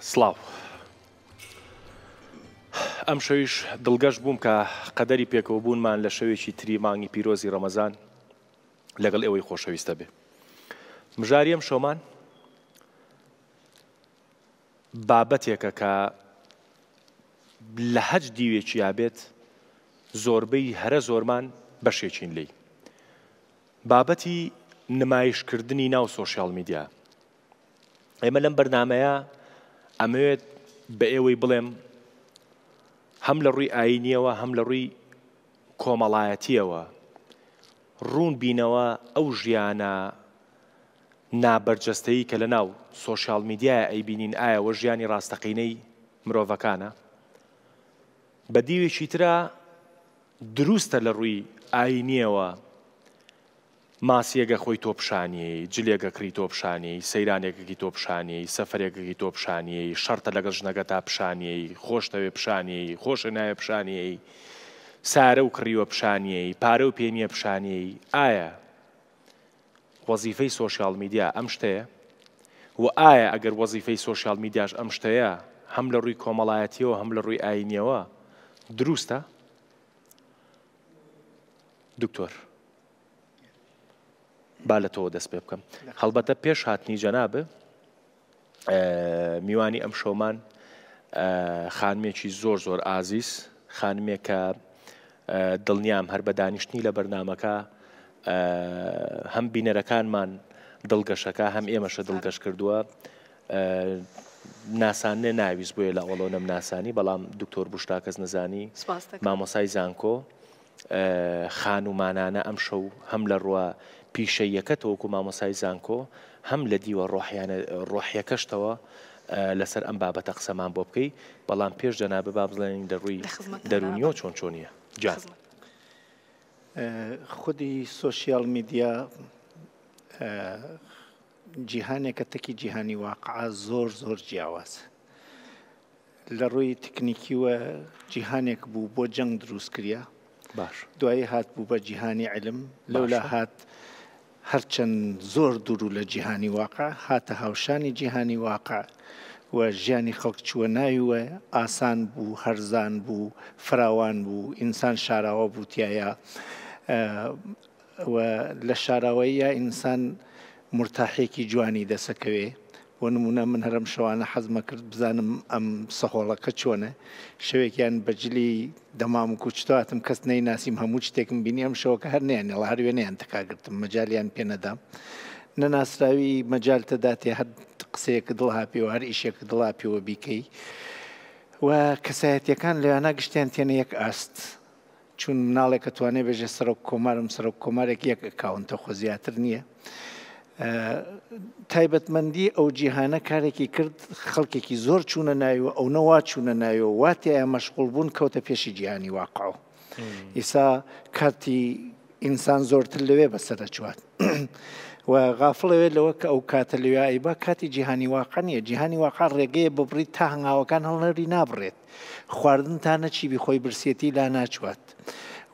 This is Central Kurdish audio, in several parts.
سلااو ئەم شەویش دڵگەشت بووم کە قەدەری پێکەوە بوونمان لە شەوێکی تری مانگی پیرۆزی ڕەمەزان لەگەڵ ئەوەی خۆشەویستە بێ مژاریم شۆمان بابەتێکە کە لە حەج دیوێکی یابێت زۆربەی هەرە زۆرمان بەشێکین لی بابەتی نمایشکردنی ناو سۆشیال میدیا ئێمە لەم بەرنمەیە ئەمەوێت بە ئێوەی بڵێم هەم لە ڕووی ئاینیەوە هەم لە ڕووی کۆمەڵایەتیەوە ڕوون بینەوە ئەو ژیانە نابەرجەستەیی کە لە ناو سۆشال میدیای ئەیبینین ئایەوە ژیانی ڕاستەقینەی مرۆڤەکانە بە دیوێکی ترا دروستە لە ڕووی ئاینیەوە ماسیەگە خۆی تۆپشانیەی جلێگەکری تۆپشانیەی سەیرانێکەکی تۆپشانیەی سەفرێکەکی تۆپشانیەی شەرتە لەگەڵ ژنەگە تا پیشانیەی خۆشتەوێ پیشانیەی خۆشە نایە پیشانیەی سارە و کڕیوە پیشانیەی پارە و پێنیە پیشانیەی ئایا وەزیفەی سۆشیال میدیا ئەم شتەیە و ئایا ئەگەر وەزیفەی سۆشیال میدیاش ئەم شتەیە هەم لە ڕووی کۆمەڵایەتیەوە هەم لە ڕووی ئاینیەوە دروستە دکتۆر با لە تۆ دەست پێ بکەم هەڵبەتە پێش هاتنی جەنابە میوانی ئەم شۆمان خانمێکی زۆر زۆر ئازیز خانمێکە دڵنیام هەر بە دانیشتنی لە بەرنمەکە هەم بینەرەکانمان دڵگەشەکە هەم ئێمەشە دڵگەش کردووە ناسانێ ناویست بۆیە لە ئەوڵۆ نەم ناسانی بەڵام دکتۆر بشتا کەس نزانی مامۆسای زانکۆ خانومانانە ئەم شەو هەم لە ڕوە پیشەیەکە تۆکو مامۆسای زانکۆ هەم لە دیوە ڕۆحیانە ڕۆحیەکەشتەوە لەسەر ئەم بابەتە قسەمان بۆ بکەیت بەڵام پێش دەنا بە با بڵێنین دەڕووی دەرونیەوە چۆن چۆنیە جا خودی سوسیال میدیا جیهانێکە تەکی جیهانی واقع زۆر زۆر جیاواز لە ڕووی تکنیکیوە جیهانێک بوو بۆ جەنگ دروستکرە باش دوایی هات بوو بە جیهانی علم لەولا هات هەرچەند زۆر دوور و لە جیهانی واقع هاتە هاوشانی جیهانی واقع و ژیانی خەڵک چوە ناویوە ئاسان بوو هەرزان بوو فراوان بوو ئینسان شاراوە بوتیایە لە شاراوەی یا ئینسان مرتاحێکی جوانی دەسەکەوێ بۆ نمونە من هەرم شەوانە حەزمە کرد بزانم ئەم سەخۆڵەکە چۆنە شەوێکیان بەجلی دەمام و کوچتواتم کەس نەیناسییم هەموو شتێکم بینی ئەم شەوەکە هەر نیانە لە هەر وێنیان تکاگرتم مەجالیان پێنەدام نەناسراوی مەجال تەداتێ هەر قسەیەکە دڵ هاپیەوە هەر ئیشێکە دڵاپیەوە بیکەی و کەسایەتەکان لەوانە گشتیان تێنە یەک ئاست. چون مناڵێک کە توانێ بێژێ سەرۆک کۆمارم سەرۆک کۆمارێک یەک کاونتە خۆ زیاتر نییە. تایبەتمەندی ئەو جیهانە کارێکی کرد خەڵکێکی زۆر چوونە نایوە ئەو نەوا چوونە نایەوە واتیە مەشغول بوون کەوتە پێشی جیهانی واقعەوە. ئیسا کاتی ئینسان زۆرتر لەوێ بەسەرە چوات. و غافڵەوێت لەوە کە ئەو کاتە لەوێ با کاتی جیهانی واقعنیە جیهانی واقع ڕێگەیە ببریت تا هەنگاوەکان هەڵنەری نابڕێت. خواردنتانە چی بخۆی برسێتی لا ناچوات.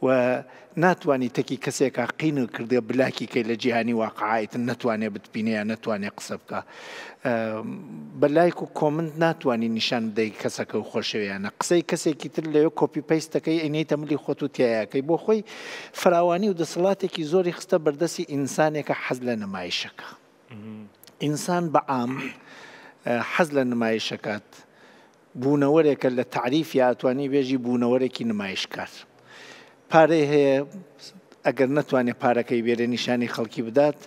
و ناتوانانی تەکی کەسێکە قین و کردێ بلاکی کەی لە جیهانی واقعیت نتوانێت بتبینەیە نتوانێت قسە بکە. بەلایک و کۆمنت ناتوانانی نیشان دەی کەسەکە و خۆشەویانە قسەی کەسێکی تر لەوە کۆپی پێیستەکەی ئەینەی تەملی خۆت و تایەکەی بۆ خۆی فراوانی و دەسەڵاتێکی زۆری خستە بەردەسی ئینسانێکە حەز لە نمایشەکە. ئینسان بە ئام حەز لە نمایشەکەات. بوونەوەرێکە لە تعریف یاتوانی بێژی بوونەوەرێکی نمایشکار. پارەی هەیە ئەگەر نتوانێت پارەکەی بێرە نیشانی خەڵکی بدات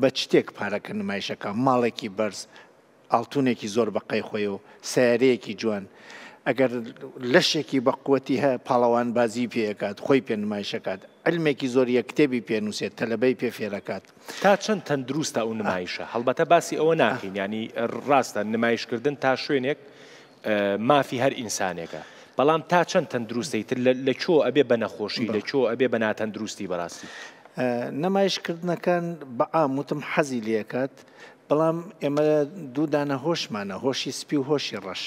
بە شتێک پارەکە نمایشەکە ماڵێکی بەرز ئاڵتونێکی زۆر بەقەی خۆی و سیارەیەکی جوان. ئەگەر لەشێکی بەقوەتی هەیە پاڵەوان بازی پێکات خۆی پێنمایشەکات ئەلمێکی زۆریە کتێبی پێنووسێت تەلبەی پێ فێرەکات تا چەند تەندروستە ئەو نمایشە هەڵبەتە باسی ئەوە ناکەین ینی ڕاستە نمایشکردن تا شوێنێک مافی هەر ئینسانێکە. بەڵام تا چەند تەندروستیتر لە چۆ ئەبێ بە نەخۆشی لە چۆ ئەبێ بە ناتەندروستی بەڕاستی نەمایشکردنەکان بە ئاموتم حەزی لەکات بەڵام ئێمە دوو دانە هۆشمانە هۆشی سپی و هۆشی ڕەش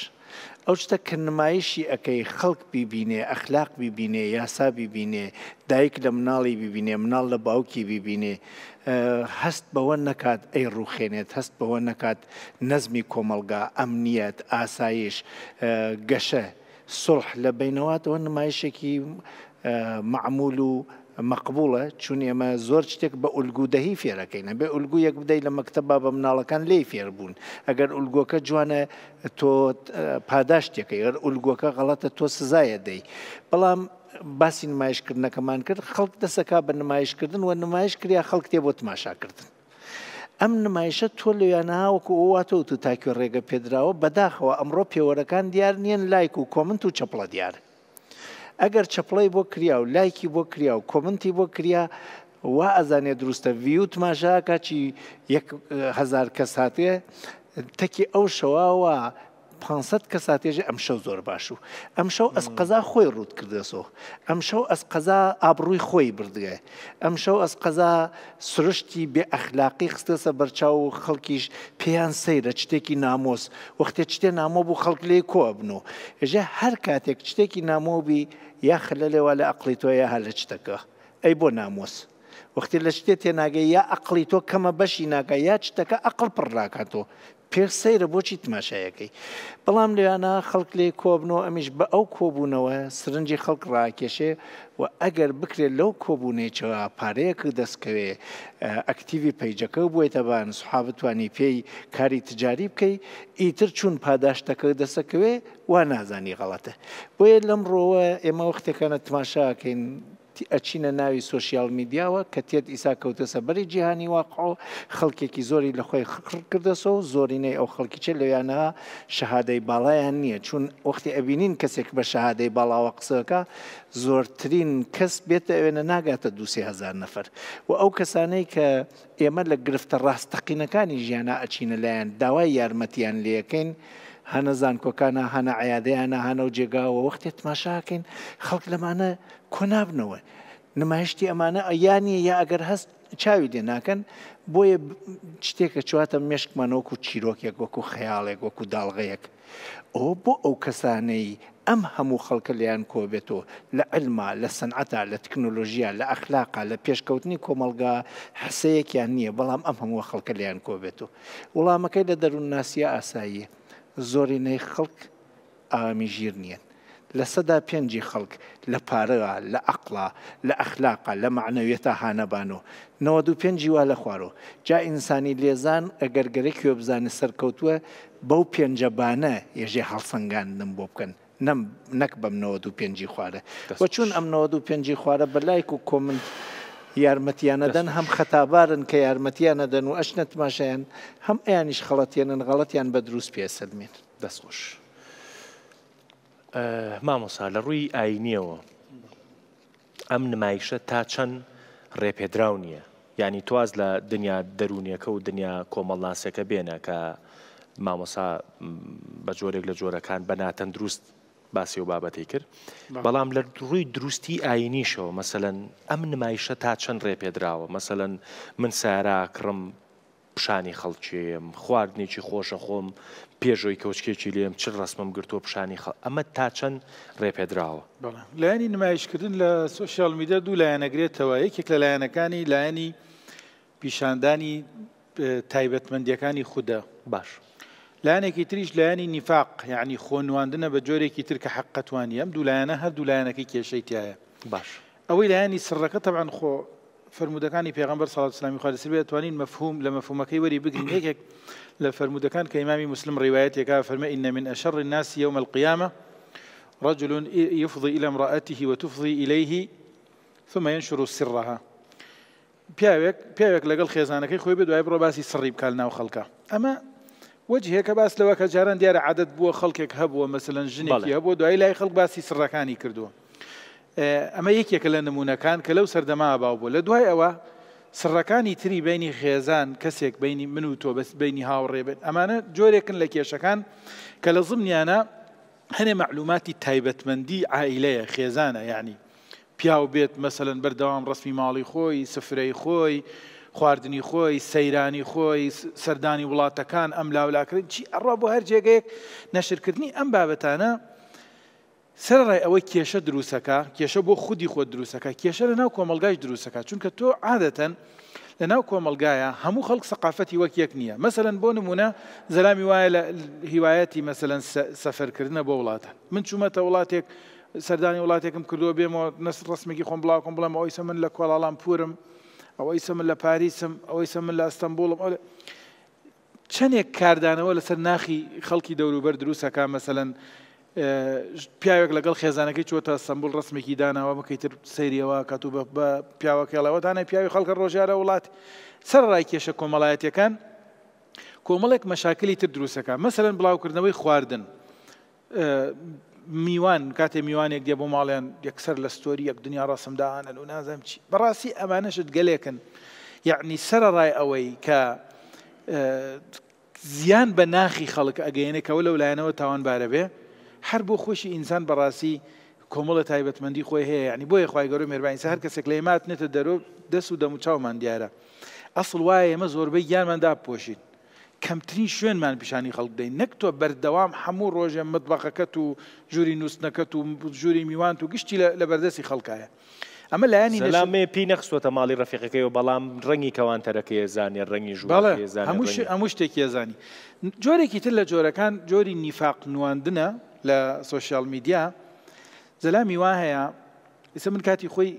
ئەو شتە کە نمایشی ئەەکەی خەڵک بیبینێ ئەخلاق بیبینێ یاسا بیبینێ دایک لە مناڵی بیبینێ مناڵ لە باوکی بیبینێ هەست بەوە نکات ئەی ڕوخێنێت هەست بەوە نکات نەزمی کۆمەلگا ئەمنیەت ئاسایش گەشە سرح لە بینەوەاتەوە نمایشێکی معمول و مەقبولە چون ئێمە زۆر شتێک بە ئولگودەهی فێرەکەینە بێ ئولگو یەک بدەیت لە مەکتتەبا بە مناڵەکان لی فێر بوون ئەگەر ئولگۆکە جوانە تۆ پاداشتێکەکەی ئەر ئولگۆکە غەڵەتە تۆ سزایە دەی بەڵام باسی نمایشکردنەکەمان کرد خەڵک دەسەکا بە نمایشکردن و نمایش کریا خەڵک تێ بۆ تماشاکردن ئەم نمایشە تۆ لەوێنناوەکو ئەوواتەوە تو تاکوێ ڕێگە پێدراوە بەداخەوە ئەمڕۆ پێوەرەکان دیار نیەن لایک و کۆمنت و چەپڵە دیار. ئەگەر چەپڵی بۆ کریا و لایکی بۆ کریا و کۆمنتی بۆ کریا وا ئەزانێ دروستە وی و تماشا کاچی هزار کەس هاتێ تەکی ئەو شەواوە 500 کەس ساتێژە ئەم شەو زۆر باش و ئەم شەو ئەس قەزا خۆی ڕوت کردەسۆ ئەم شەو ئەس قەزا ئابرووی خۆی بردگێ ئەم شەو ئەس قەزا سرشتی بێ ئەخلاقی خستەسە بەرچاو و خەڵکیش پێیان سەیرە شتێکی نامۆس وەختێ شتێ نامۆ بوو خەڵک لێ کۆبن و ژە هەر کاتێک شتێکی نامۆبی یا خلە لێوە لە ئەقلی تۆ یا هە لە شتەکە ئەی بۆ نامۆس. وەختی لە شتێ تێناگەی یا ئەقلی تۆ کەمە بەشی ناکە یا چتەکە ئەقل پڕ ناکاتەوە پێر سەیرە بۆچی تماشایەکەی بەڵام لەوانە خەڵک لێ کۆبنەوە ئەمیش بە ئەو کۆبوونەوە سرنجی خەڵک ڕاکێشێ و ئەگەر بکرێت لەو کۆبوونێکەوە پارەیەک دەستکەوێ ئەکتیوی پەیجەکە بوویتەبان سوحابتوانی پێی کاری تجاری بکەی ئیتر چوون پاداشتەکە دەسەکەوێ وا نازانی غەڵەتە بۆیە لەم ڕۆوە ئێمە وەختەکانە تماشاکەین ئەچینە ناوی سوسیال میدیاوە کە تێت ئیسا کەوتە سەبەری جیهانی واقعۆ خەڵکێکی زۆری لە خۆی خڕ کردەسە و زۆرینەی ئەو خەڵکی چێ لەویانەوە شەهادەی باڵایان نییە چون وەختی ئەبینین کەسێک بە شەهادەی باڵاوە قسەکە زۆرترین کەس بێتە ئەوێنە ناگاتە دوهزار نەفر و ئەو کەسانەی کە ئێمە لە گرفتە ڕاستەقینەکانی ژیانە ئەچینە لایەن داوای یارمەتیان لەکەین. هەنە زانکۆکانە هەنە عیادیانە هەنە و جێگاوە وەختێت ماشاکەین خەڵک لەمانە کۆنابنەوە نمایشتی ئەمانە ئەیانی یا ئەگەر هەست چاوی دێناکەن بۆیە شتێکە چواتە مێشکمانەوەکو چیرۆکێک وەکو خەیاڵێک وەکو داڵغەیەک ئەو بۆ ئەو کەسانەی ئەم هەموو خەڵکە لیان کۆبێتەوە لە ئەلما لە سنعەتا لە تکنۆلۆژیا لە ئەخلاقا لە پێشکەوتنی کۆمەلگا حسەیەکیان نییە بەڵام ئەم هەموو خەڵکە لیان کۆبێتەوە وڵامەکەی لە دەروون ناسیە ئاساییە زۆری نەی خەڵک ئامیژیر نییە. لە سەدا پێنجی خەڵک لە پارەوە لە ئەقلا لە ئەخلاقا لە معنەوێتە هانەبانەوە نەوە دوو پێنجی وا لە خوارۆ جا ئینسانی لێزان ئەگەرگەرێک وێ بزانانی سەرکەوتووە بەو پێنجەبانە یەژێ هەڵسەنگاندم بۆ بکەن نەک بەم نەوە دوو پێنجی خوارە بۆ چون ئەم نەوە دوو پێنجی خوارە بە لایک و کۆمنت یارمەتیانەدەن هەم خەتابارن کە یارمەتیانەدەن و ئەش نەتماشایان هەم ئەیانیش خەڵەتێنن غەڵەتیان بە دروست پێسەدمێن دەستخۆش. مامۆسا لە ڕووی ئاینیەوە ئەم نمایشە تا چەند ڕێپێدراو نییە ینی تواز لە دنیا دەرونیەکە و دنیا کۆمەڵناسیەکە بێنە کە مامۆسا بە جۆرێک لە جۆرەکان بەناتەن دروست باسی و بابەتی کرد بەڵام لە ڕووی دروستی ئاینیشەوە مەسەەن ئەم نمایشە تا چەند ڕێ پێدراوە مەسەەن من سارا کڕم پیشانی خەڵکیم خواردنێکی خۆشە خۆم پێشۆی کەوچکێکی لێم چ ڕسمم گرتووە پیشانی خەڵ ئەمە تا چەند ڕێپێدراوە لایانی نمایشکردن لە سوسیال میدە دوو لایەنەگرێتەوە یەکێک لە لایەنەکانی لایەنی پیشاندانی تایبەتمەندیەکانی خودە باش يعني تریش لایانی بجوري یعنی خۆنواندنە بە جۆرێکی ترکە حقەتوانی ئەم دو لایەنە كي لایەنەکەی کێشەی تایە باش ئەوەی لایانی سڕەکە تەبان خۆ فرمودەکانی پێغمبەر ساڵات سلامی خواردسر بێتوانین مەفهوم لە مەفهومەکەی وەری بگرین یەکێک لە فرمودەکان لفرمودكان كامامي مسلم ڕیواەتێکا فەرمە ئینە من اشر الناس يوم القيامه رجل يفضي إلى امرأته وتفضي إليه ثم ينشر سرها پیاوێک پیاوێک لەگەڵ خێزانەکەی خۆی بێ دوای بڕۆ باسی سڕی بکال ناو خەڵکە اما وەجهەیەکە باس لەوە کە جاران دیارە عادەت بووە خەڵکێک هەبووە مەمثلەن ژنێکی هەبوو دوای لای خەڵک باسی سڕەکانی کردووە ئەمە یەکێکە لە نمونونەکان کە لەو سەردەما باو بوو لە دوای ئەوە سڕەکانی تری بینی خێزان کەسێک بینی من و تۆ بەس بینی هاوڕێ بێت ئەمانە جۆرێکن لە کێشەکان کە لە زمنیانە هەنێ معلوماتی تایبەتمەندی ئائیلەیە خێزانە یعنی پیاو بێت مەسەن بەردەوام ڕسمی ماڵی خۆی سفرەی خۆی خواردنی خۆی سەیرانی خۆی سەردانی وڵاتەکان ئەم لاولاکردن چی ئەڕا بۆ هەر جێگەیەک نەشرکردنی ئەم بابەتانە سەرڕای ئەوەی کێشە دروستەکە کێشە بۆ خودی خۆ دروستەکە کێشە لە ناو کۆمەلگای دروستەکە چونکە تۆ عادەتەن لە ناو کۆمەلگایە هەموو خەڵک سەقافەتی وەک یەک نییە مەمثلەن بۆ نمونە زەلامی وایە لە هیوایەتی مەمثلەن سەفەرکردنە بۆ وڵاتە من چوومەتە وڵاتێک سەردانی وڵاتێکم کردووە بێمەوە نەس ڕستمێکی خۆم بڵاوکم بڵم ئەوی سە من لە کۆڵاڵام پورم ئەوەی سەمە لە پاریسم ئەوەی سەمە لە ئەستەمبولڵم ئەو چندێک کاردانەوە لەسەر ناخی خەڵکی دەوروبەر دروستەکە مەسەن پیاوێک لەگەڵ خێزانەکەی چۆتە سمبول ڕسمێکی داناوە بکەیتر سریەوە کاتوو بە پیاوەکەڵەوە دانای پیاوی خەڵکە ڕۆژارە وڵات سەر ڕای کێشە کۆمەڵایەتەکان کۆمەڵێک مەشاکلی تر دروستەکە مەسەرەن بڵاوکردنەوەی خواردن میوان کاتێ میوانێک دێ بۆ ماڵیان یەکسەر لە ستۆری یەک دنیا ڕسمداانن و نازم چی بەڕاستی ئەمانەشت گەلێکن یعنی سەرڕای ئەوەی کە زیان بە ناخی خەڵک ئەگەینەکەەوە لەو لایەنەوە تاوان بارە بێ هەر بۆ خۆشی ئینسان بەڕاستی کۆمەڵە تایبەتمەندی خۆی هەیە ینی بۆیە خخوای گەۆ مێربانیسە هەر کەسێک لەێمات نێتە دەرۆ دەست و دەموچاومان دیارە ئەسڵ وایە ئمە زۆربەی گیانمەدا پۆشین کەمترین شوێنمان پیشانی خەڵک دەین نەک تۆ بەردەوام هەموو ڕۆژێ متبەقەکەت و جووری نووسنەکەت و ژووری میوان و گشتی لە بەردەستی خەڵکایە. ئەمە لایانی لەلامێ پێ نەخسوتە ماڵی ڕفیقەکەی و بەڵام ڕەنی کەوانتەرەکەی زانانی ڕەنی ژوڵێ هەموو شتێکی زانی. جۆرێکی تر لە جۆرەکان جۆری نیفاق نواندنە لە سوۆسیال میدیا زەلامی وا هەیە ئستا من کاتی خۆی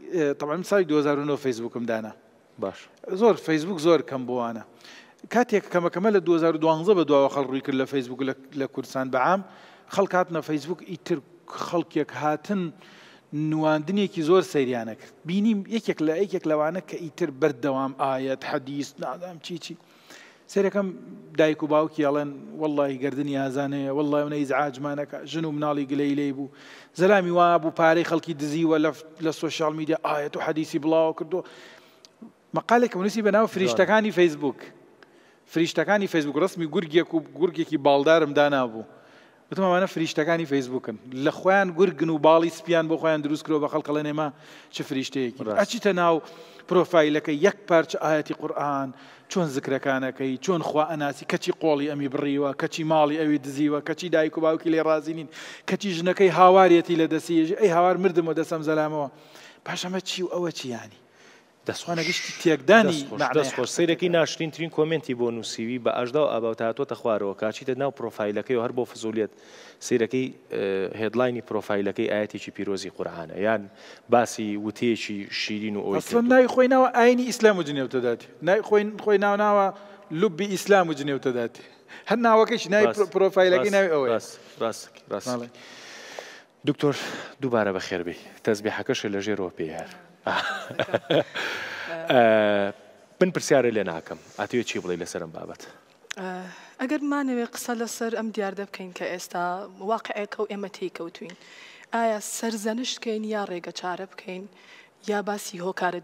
تەعاام سای 2009 فیسبوکم دانا باش زۆر فیسبوک زۆر کەم بوانە کاتێک کەمەکەمە لە 2012 بە دواوە خەڵ ڕووی کرد لە فەیسبوک لە کوردستان بەعام خەڵکات نە فەیسبوک ئیتر خەڵکێک هاتن نواندنێکی زۆر سەیریانە کرد بینیم یەکێک لە یەکێک لەوانە کە ئیتر بەردەوام ئاەت حەدیست نادام چیچی سەرەکەم دایک و باوکی ئەڵێن وەڵی گردردنی ئازانەیە وەڵی ونەی زعاجمانەکە ژن و مناڵی گلەی لی بوو زەلامی وا بوو پارەی خەڵکی دزیوە لە سوۆشال میدیا ئاەت و حەدیسی بڵاو کردو مەقالێک منوسی بەناو فریشتەکانی فەیسبوک فریشتەکانی فیسبوک ڕستمی گورگێک و گورگێکی باڵدارم دانابوو بتمەوانە فریشتەکانی فیسبوکن لە خۆیان گورگن و باڵی سپیان بۆ خۆیان دروستکرەوە بە خەڵکە لە نێما چه فریشتەیەکی ئەچیتە ناو پرۆفایلەکە یەک پارچ ئاەتی قورآن چۆن زکرەکانەکەی چۆن خوا ئەناسی کەچی قۆڵی ئەمی بڕیوە کەچی ماڵی ئەوی دزیوە کەچی دایک و باوکی لێ رازیین کەچی ژنەکەی هاوارەتی لە دەسیێژ ئەی هاوار مردمەوە دەسم زەلامەوە پاشەمە چی و ئەوە چیانی دەسوانە گشتی تێکدانی دەستخۆش سیرەکەی ناشرینترین کمنتی بۆ نووسیوی بە ئەشدا و ئەباوتاتۆتە خوارەوە کاچیتە ناو پرۆفایلەکەی و هەر بۆ فزولیت سیرەکەی اه، هێدلاینی پرۆفایلەکەی ئاەتێکی پیرۆزی قورآانە یان باسی وتەیەکی شیرین و ئۆیسن نای خۆی ناوە ئاینی ئیسلام و جنێوتەداتی نای خۆی ناو ناوە لوبی ئیسلام و جنێوتەداتی هەر ناوەکەش نای پرۆفایلەکەی ناوی ئەوە ڕاست ڕاست دکتۆر دووبارە بە خێربی تەزبی حەکەش لە ژێرۆ پێیار. من پرسیارە لێ ناکەم ئاتوێ چی بڵێ لەسرم بابەت. ئەگەر مانەوێ قسە لەسەر ئەم دیاردە بکەین کە ئێستا واقعەکە و ئێمەتی کەوتوین. ئایا سەرزەنشتکەین یا ڕێگە چارە بکەین یا باسی هۆکارە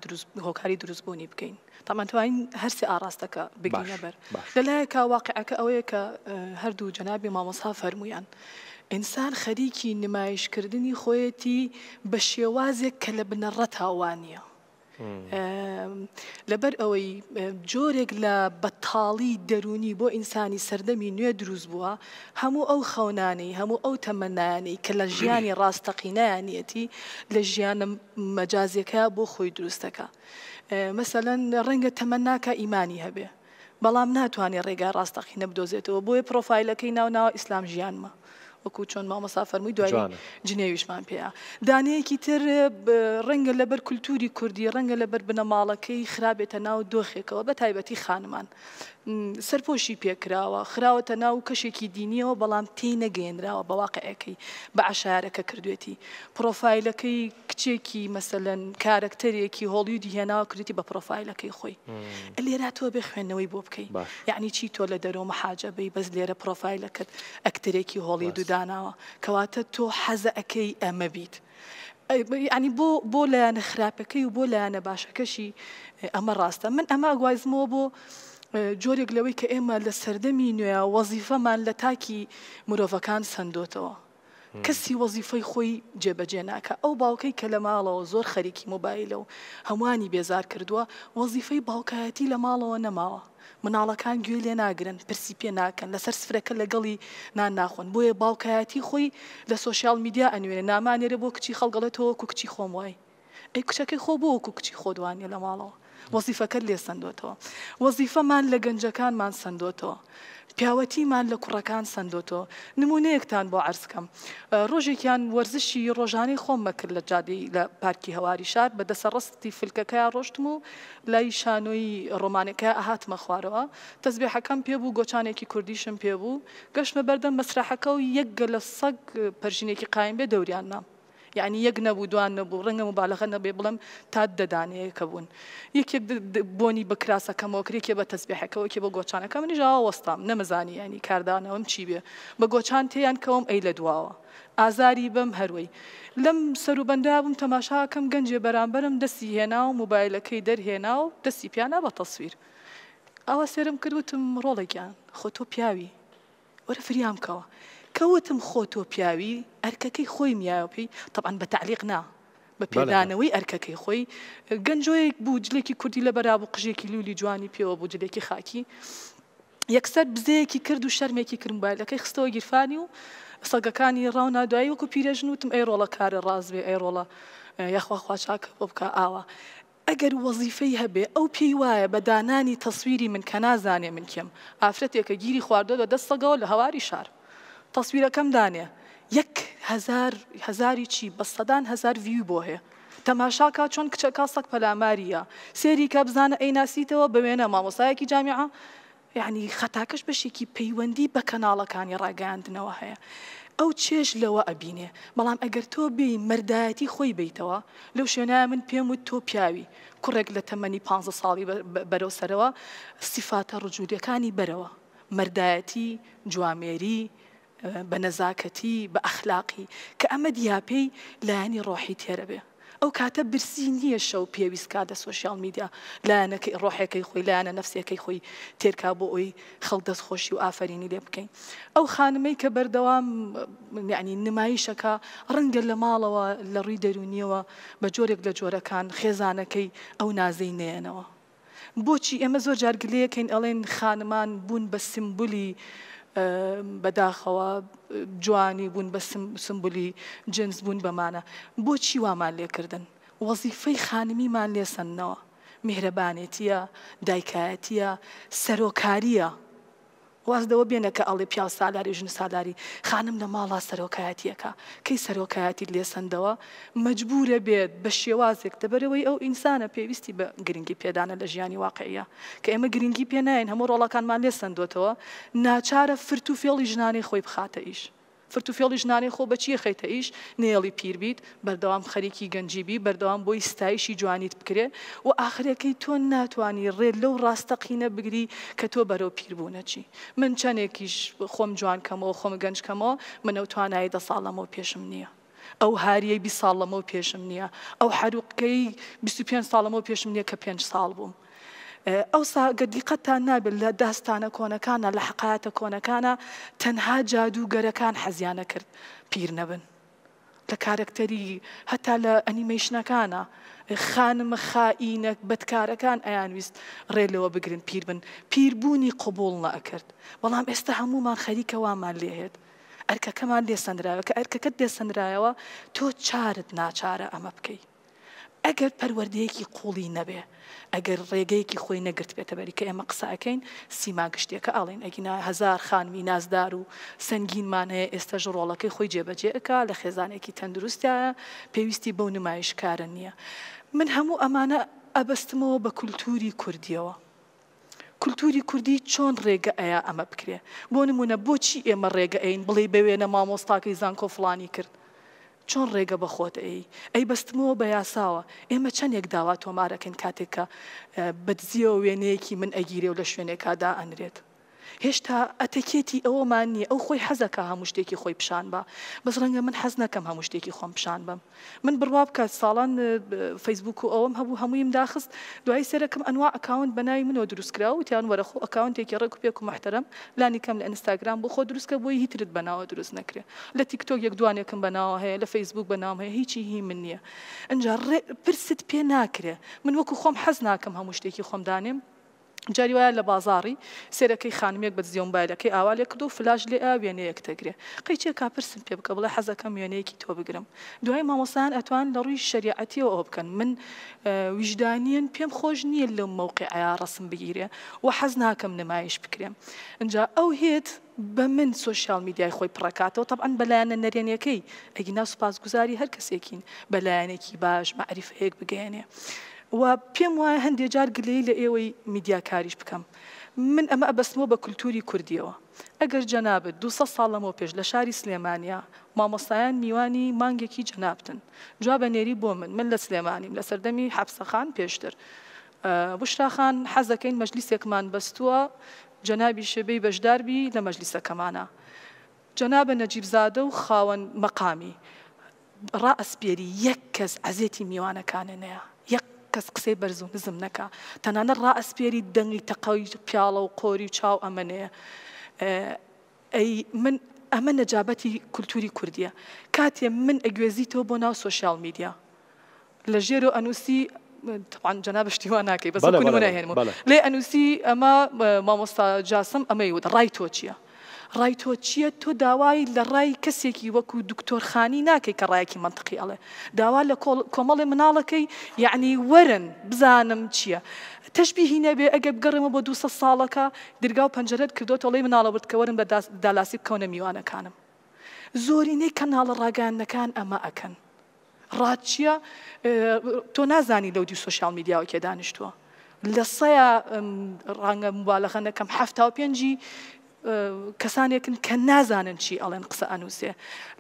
هۆکاری دروستبوونی بکەین. تامانتوانین هەرسی ئاراستەکە بگینەبەر. لەلایەکە واقعەکە ئەوەیە کە هەردوو جەنابی مامۆسا فەرمویان. ئینسان خەریکی نمایشکردنی خۆیەتی بە شێوازێک کە لە بنەڕەت هاوانە. لەبەر ئەوەی جۆرێک لە بەتاڵی دەرونی بۆ ئینسانی سەردەمی نوێ دروست بووە هەموو ئەو خەونانەی هەموو ئەو تەمەنانەی کە لە ژیانی ڕاستەقینایانیەتی لە ژیانە مەجازەکە بۆ خۆی دروستەکە. مەسەەن ڕەنگە تەمەناکە ئیمانی هەبێ. بەڵام ناتوانێت ڕێگا ڕاستەقینە بدۆزێتەوە بۆیە پرۆفایلەکەی ناو ناو ئیسلام ژیانمە. وەکو چۆن مامەسا فەرمووی دوای جنێویشمان پێەیە دانەیەکی تر ڕەنگە لەبەر کولتوری کوردی ڕەنگە لەبەر بنەماڵەکەی خرابێتە ناو دۆخێکەوە بە تایبەتی خانمان سەرپۆشی پێکراوە خراوەتە ناو کەشێکی دینیەوە بەڵام تێ نەگەێنراوە بەواقعەکەی بە عشارەکە کردوێتی پرۆفایلەکەی کچێکی مەسەن کارکتەرێکی هۆڵیودی هێناوە کردی بە پرۆفایلەکەی خۆی لێرا تۆ بێ خوێندنەوەی بۆ بکەیت یعنی چی تۆ لە دەرەوە مەحاجەبی بەس لێرە پرۆفایلەکەت ئەکتەرێکی هۆڵی دوداناوە کەواتە تۆ حەزە ئەەکەی ئەمە بیت. ینی بۆ بۆ لایەنە خراپەکەی و بۆ لایەنە باشەکەشی ئەمە ڕاستە من ئەمە گوایزمەوە بۆ جۆرێک لەوەی کە ئێمە لە سەردەمی نوێە وەزیفەمان لە تاکی مرۆڤەکان سندۆتەوە کەسی وەزیفەی خۆی جێبەجێ ناکە ئەو باوکەی کە لە ماڵەوە زۆر خەریکی مۆبایلە و هەمووانی بێزار کردووە وەزیفەی باوکایەتی لە ماڵەوە نەماوە مناڵەکان گوێ لێ ناگرن پرسی پێ ناکەن لەسەر سفرەکە لەگەڵی نان ناخۆن بۆیە باوکایەتی خۆی لە سوۆسیال میدیا ئەنوێنە نامانێرە بۆ کچی خەڵگەڵێتەوە کوکچی خۆم وای ئەی کچەکەی خۆ بۆ کوکچی خۆدوانێ لە ماڵەوە وەزیفەکە لێ سندۆتەوە وەزیفەمان لە گەنجەکانمان سندۆتەوە پیاوەتیمان لە کوڕەکان سندۆتەوە نمونەیەکتان بۆ ئەرزکەم ڕۆژێکیان وەرزشی ڕۆژانەی خۆممە کرد لە جادی لە پارکی هەواری شار بە دەسەڕستی فلکەکەیان ڕۆشتم و لای شانۆی ڕۆمانەکە ئاهاتمە خوارەوە تەزبێحەکەم پێبوو گۆچانێکی کوردیشم پێبوو گەشتمە بەردەم مەسرحەکە و یەک گە لە سەگ پەرژینێکی قایم بێ دەوریان نام یعنی یەک نەبوو دوان نەبوو ڕەنگە مبالەخە نەبێ بڵم تا دەدانەیەکە بوون یەکێک بۆنی بە کراسەکەمەوەکرێکی بە تەسبیحەکەەوە کێ بە گۆچانەکە منیژاوە وەستام نەمەزانی ینی کاردانەوەم چی بێ بە گۆچان تیان کەوم ئەی لە دواوە ئازاری بەم هەروەی لەم سەروبەندا بووم تەماشاکەم گەنجێ بەرامبەرم دەستی هێنا و موبایلەکەی دەرهێنا و دەستی پیانە بە تەسویر ئەوە سێرم کردوتم ڕۆڵێکیان خۆ تۆ پیاوی وەرە فریامکەوە کەوتم خۆ تۆ پیاوی ئەرکەکەی خۆی میاوپی طبعاان بە تعلیق نا بە پێدانەوەی ئەرکەکەی خۆی گەنجۆیەک بوو جلێکی کوردی لە بەرابوو قژێکی لولی جوانی پێوە بوو جلێکی خاکی یەکسەر بزەیەکی کرد و شەرمێکی کرمبایلەکەی خستەوە گیرفانی و سەگەکانی ڕاو نادوایی وەکو پیرەژن وتم ئەیڕۆڵە کارە ڕازبێ ئەیڕۆڵە یاخوا خواچاک بۆ بکە ئاوە. ئەگەر وەزیفەی هەبێ ئەو پێی وایە بە دانانی تەسویری من کە نازانێ من کێم ئافرەتێکە گیری خواردۆ دە دەستەگەەوە لە هەواری شار تەسویرەکەم دانێ یەکهزاری چی بە سەدان هزار ویو بۆ هەیە تەماشاکە چۆن کچەکە سەک پەلاماریە سێری کە بزانە ئەیناسیتەوە بە وێنە مامۆسایەکی جامعە یعنی خەتاکەش بەشێکی پەیوەندی بە کەناڵەکانی ڕاگەاندنەوە هەیە. ئەو چێش لەوە ئەبینێ بەڵام ئەگەر تۆ بی مەردایەتی خۆی بیتەوە لەو شوێنای من پێم و تۆ پیاوی کوڕێک لە تەمەنی پ ساڵی بەرەوسەرەوە سیفاتە ڕجوودیەکانی بەرەوە مەردایەتی جوامێری بە نەزاکەتی بە ئەخلاقی کە ئەمە دیاپەی لایەنی ڕۆحی تێرە بێ ئەو کاتە برسی نییە شەو پێویست کاتە سوۆسیال میدیا لایەنەکەی ڕۆحەکەی خۆی لایەنە نفسیەکەی خۆی تێرکا بۆ ئەوی خەڵ دەستخۆشی و ئافرینی لێ بکەین ئەو خانمەی کە بەردەوام ینی نمایشەکە ڕەنگە لە ماڵەوە لە ڕووی دەرونیەوە بە جۆرێک لە جۆرەکان خێزانەکەی ئەو نازەی نێنەوە بۆچی ئێمە زۆر جارگلەکەین ئەڵێن خانمان بوون بە سمبولی بەداخەوە جوانی بوون بە سمبولی جنس بوون بەمانە بۆچی وامان لێکردن وەزیفەی خانمیمان لێسەنەوە میهرەبانێتیە دایکایەتیە سەرۆکاریە واز دەوە بێنە کە ئەڵێ پیا سالاری ژن سالاری خانم لە ماڵا سەرۆکایەتیەکە کەی سەرۆکایەتی لێسەندەوە مجبورە بێت بە شێوازێک دەبەرەوەی ئەو ئینسانە پێویستی بە گرنگی پێدانە لە ژیانی واقعەیە کە ئێمە گرنگی پێ ناین هەموو ڕۆڵەکانمان لێسەندوتەوە ناچارە فرت و فێڵی ژنانی خۆی بخاتە ئیش. فرتوفێڵی ژنانی خۆ بە چیە خەیتە ئیش نێڵی پیر بیت بەردەوام خەریکی گەنجیبی بەردەوام بۆی ستایشی جوانیت بکرێ و ئاخرەکەی تۆ ناتوانانی ڕێت لەو ڕاستەقینە بگری کە تۆ بەرەو پیربوونە چی من چەندێکیش خۆم جوانکەمەوە خۆم گەنجکەمەوە منە توانایی دە ساڵەمەوە پێشم نییە. ئەو هاریەی بی ساڵەمەوە پێشم نییە ئەو حروقەی 25 ساڵەمەوە پێشم نییە کە پێ ساڵ بووم ئەوسا گەدیقەتتان نابێت لە داستانە کۆنەکانە لە حقایەتە کۆنەکانە تەنها جادوگەرەکان حەزیانە کرد پیر نەبن. لە کارکتەری هەتا لە ئەنیمەیشنەکانە خانمە خائینە بەدکارەکان ئەیان ویست ڕێ لەوە بگرن پیر بن پیربوونی قوبول نەکرد بەڵام ئێستا هەمومان خەریکەوامان لێهێت ئەرکەکەمان لێ سندراوە کە ئەرکەکەت لێ سندرایەوە تۆ چارت ناچارە ئەمە بکەیت ئەگەر پەروەردەیەکی قوڵی نەبێ ئەگەر ڕێگەیەکی خۆی نەگرت بێتە بەری کە ئێمە قساکەین سیماگشتێکە ئاڵین ئەگینا هزار خانمی نازدار و سنگینمان هەیە ئێستا ژڕۆڵەکەی خۆی جێبەجێەکە لە خێزانێکی تەندروستە پێویستی بەو نمایشکارە نییە من هەموو ئەمانە ئەبەستمەوە بە کولتوری کوردیەوە کولتوری کوردی چۆن ڕێگە ئەیا ئەمە بکرێ بۆ نمونە بۆچی ئێمە ڕێگە ئەین بڵێ بەوێنە مامۆستاکەی زانکۆ فلانی کرد چۆن ڕێگە بەخۆت ئەی ئەی بەستمەوە بە یاساوە ئێمە چەندێک داوا تۆمارەکەن کاتێککە بەدزیەوە وێنەیەکی من ئەگیرێ و لە شوێنێکادا ئەنرێت. هێشتا ئەتەکێتی ئەوەمان نییە ئەو خۆی حەزەکە هەموو شتێکی خۆی پیشان بە بەس ڕەنگە من حەز نەکەم هەموو شتێکی خۆم پیشان بم من بڕوا بکە ساڵان فەیسبوک و ئەوم هەبوو هەموویم داخست دوای سەرەکەم ئەنوا ئەکاونت بەناوی منەوە دروستکرا وتیان وەرەخۆ ئەکاونتێکی ڕێک و پێک و محتەرم لانی کەم لە ئەنستاگرام بۆ خۆ دروستکە بۆی هیترت بەناوە دروست نکرێ لە تیکتۆک یەک دوانێکم بەناوە هەیە لە فەیسبوک بەناوم هەیە هیچی هی من نییە ئەجا پرست پێ ناکرێ من وەکو خۆم حەز ناکەم هەموو شتێکی خۆمدانێم جاری وایە لە بازاری سێرەکەی خانمێک بە زیۆم بایلەکەی ئاوا لێ کردو فلاش لێ ئا وێنەیەک دەگرێ قەیچێ کاپرسن پێ بکە بڵێ حەزەکەم وێنەیەکی تۆ بگرم دوای مامۆسان ئەتوان لە ڕووی شریعەتیەوە ئەو بکەن من ویژدانیان پێم خۆش نییە لەم مووقع ئایا ڕسم بگیرێ و حەز ناکەم نمایش بکرێم اینجا ئەو هێت بە من سوۆشال میدیای خۆی پڕکاتەوە تەبعاەن بەلایەنە نەرێنەکەی ئەگینا سوپاس گوزاری هەر کەسێکین بەلایەنێکی باش معریفەیەک بگەێنێ و پێم وایە هەندێک جار گلەی لە ئێوەی میدیا کاریش بکەم من ئەمە ئەبەستمەوە بە کولتوری کوردیەوە ئەگەر جەنابێت دو ساڵەمەوە پێش لە شاری سلێمانیا مامۆستایان میوانی مانگێکی جەنابتن جوا بە نێری بۆ من من لە سلێمانیم لە سەردەمی حەبسەخان پێشتر بشراخان حەزەکەین مەجلیسێکمان بەستووە جەنابی شێبەی بەشداربی لە مەجلیسەکەمانە جەنابە نەجیبزادە و خاوەن مەقامی ڕائسپێری یەک کەس عزێتی میوانەکانەیە یەک کەس قسەی بەرز و نزم نەکە تەنانە ڕائسپێری دەنگی تەقەوی پیاڵە و قۆری و چاو ئەمەنەیە من ئەمە نەجابەتی کولتوری کوردیە کاتێ من ئەگوێزیتەوە بۆ ناو سوۆشال میدیا لە ژێرۆ ئەنووسی طبعاً جناب شتیوان ناکەی بەس نهێنم لێ ئەنووسی ئەمە مامۆستا جاسم ئەمەی ودا ڕای تۆ چییە ڕای تۆ چییە تۆ داوای لە ڕای کەسێکی وەکو دکتۆرخانی ناکەی کە ڕایەکی منطقی ئەڵێ داوا لە کۆمەڵی مناڵەکەی یعنی وەرن بزانم چییە. تشبیهی نەبێ ئەگە بگەڕێمە بۆ دو ساڵەکە دەرگاو پەنجرەت کردوەوەڵی مناڵە بردکەوەرم بە دالاسی بکەونە میوانەکانم. زۆرینەی کەناڵە ڕاگەانەکان ئەمە ئەکەن. ڕاتچیە تۆ نازانی لەو دی سوۆشال میدیاوە کێ دانیشتووە. لە سەیە ڕەنگە مبالەخە نەکەم ه پێنجی کەسانێکن کە نازانن چی ئەڵێن قسە ئەنووسێ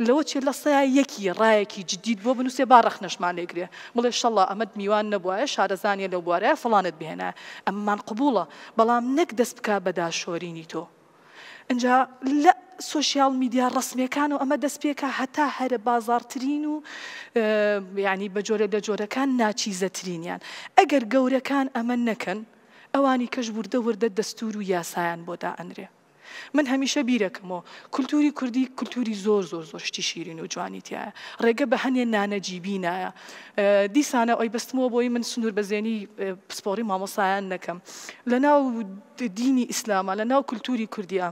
لەوە چێ لە سەیا یەکی ڕایەکی جدید بۆ بنووسێ باڕەخ نەشمانێگرێ بڵێ شەڵە ئەمەد میوان نەبووە شارەزانیە لەو بوارە فڵانت بهێنە ئەممان قبوڵە بەڵام نەک دەست بک بەدا شۆرینی تۆ. اینجا لە سوسیال میدیا ڕسمیەکان و ئەمە دەستپێکە هەتا هەرە بازارترین و ینی بە جۆرە لە جۆرەکان ناچیزەترینیان ئەگەر گەورەکان ئەمە نەکەن ئەوانی کەش وردە وردە دەستور و یاسایان بۆدا ئەنرێ من هەمیشە بیرەکەمەوە کولتوری کوردی کولتوری زۆر زۆر زۆر شتی شیرین و جوانیتیایە ڕێگە بە هەنێ نانەجیبی نایە دیسانە ئەوی بستمەوە بۆی من سنوور بەزێنی پسپۆری مامۆسایان نەکەم لە ناو دینی ئیسلامە لە ناو کولتوری کوردیە.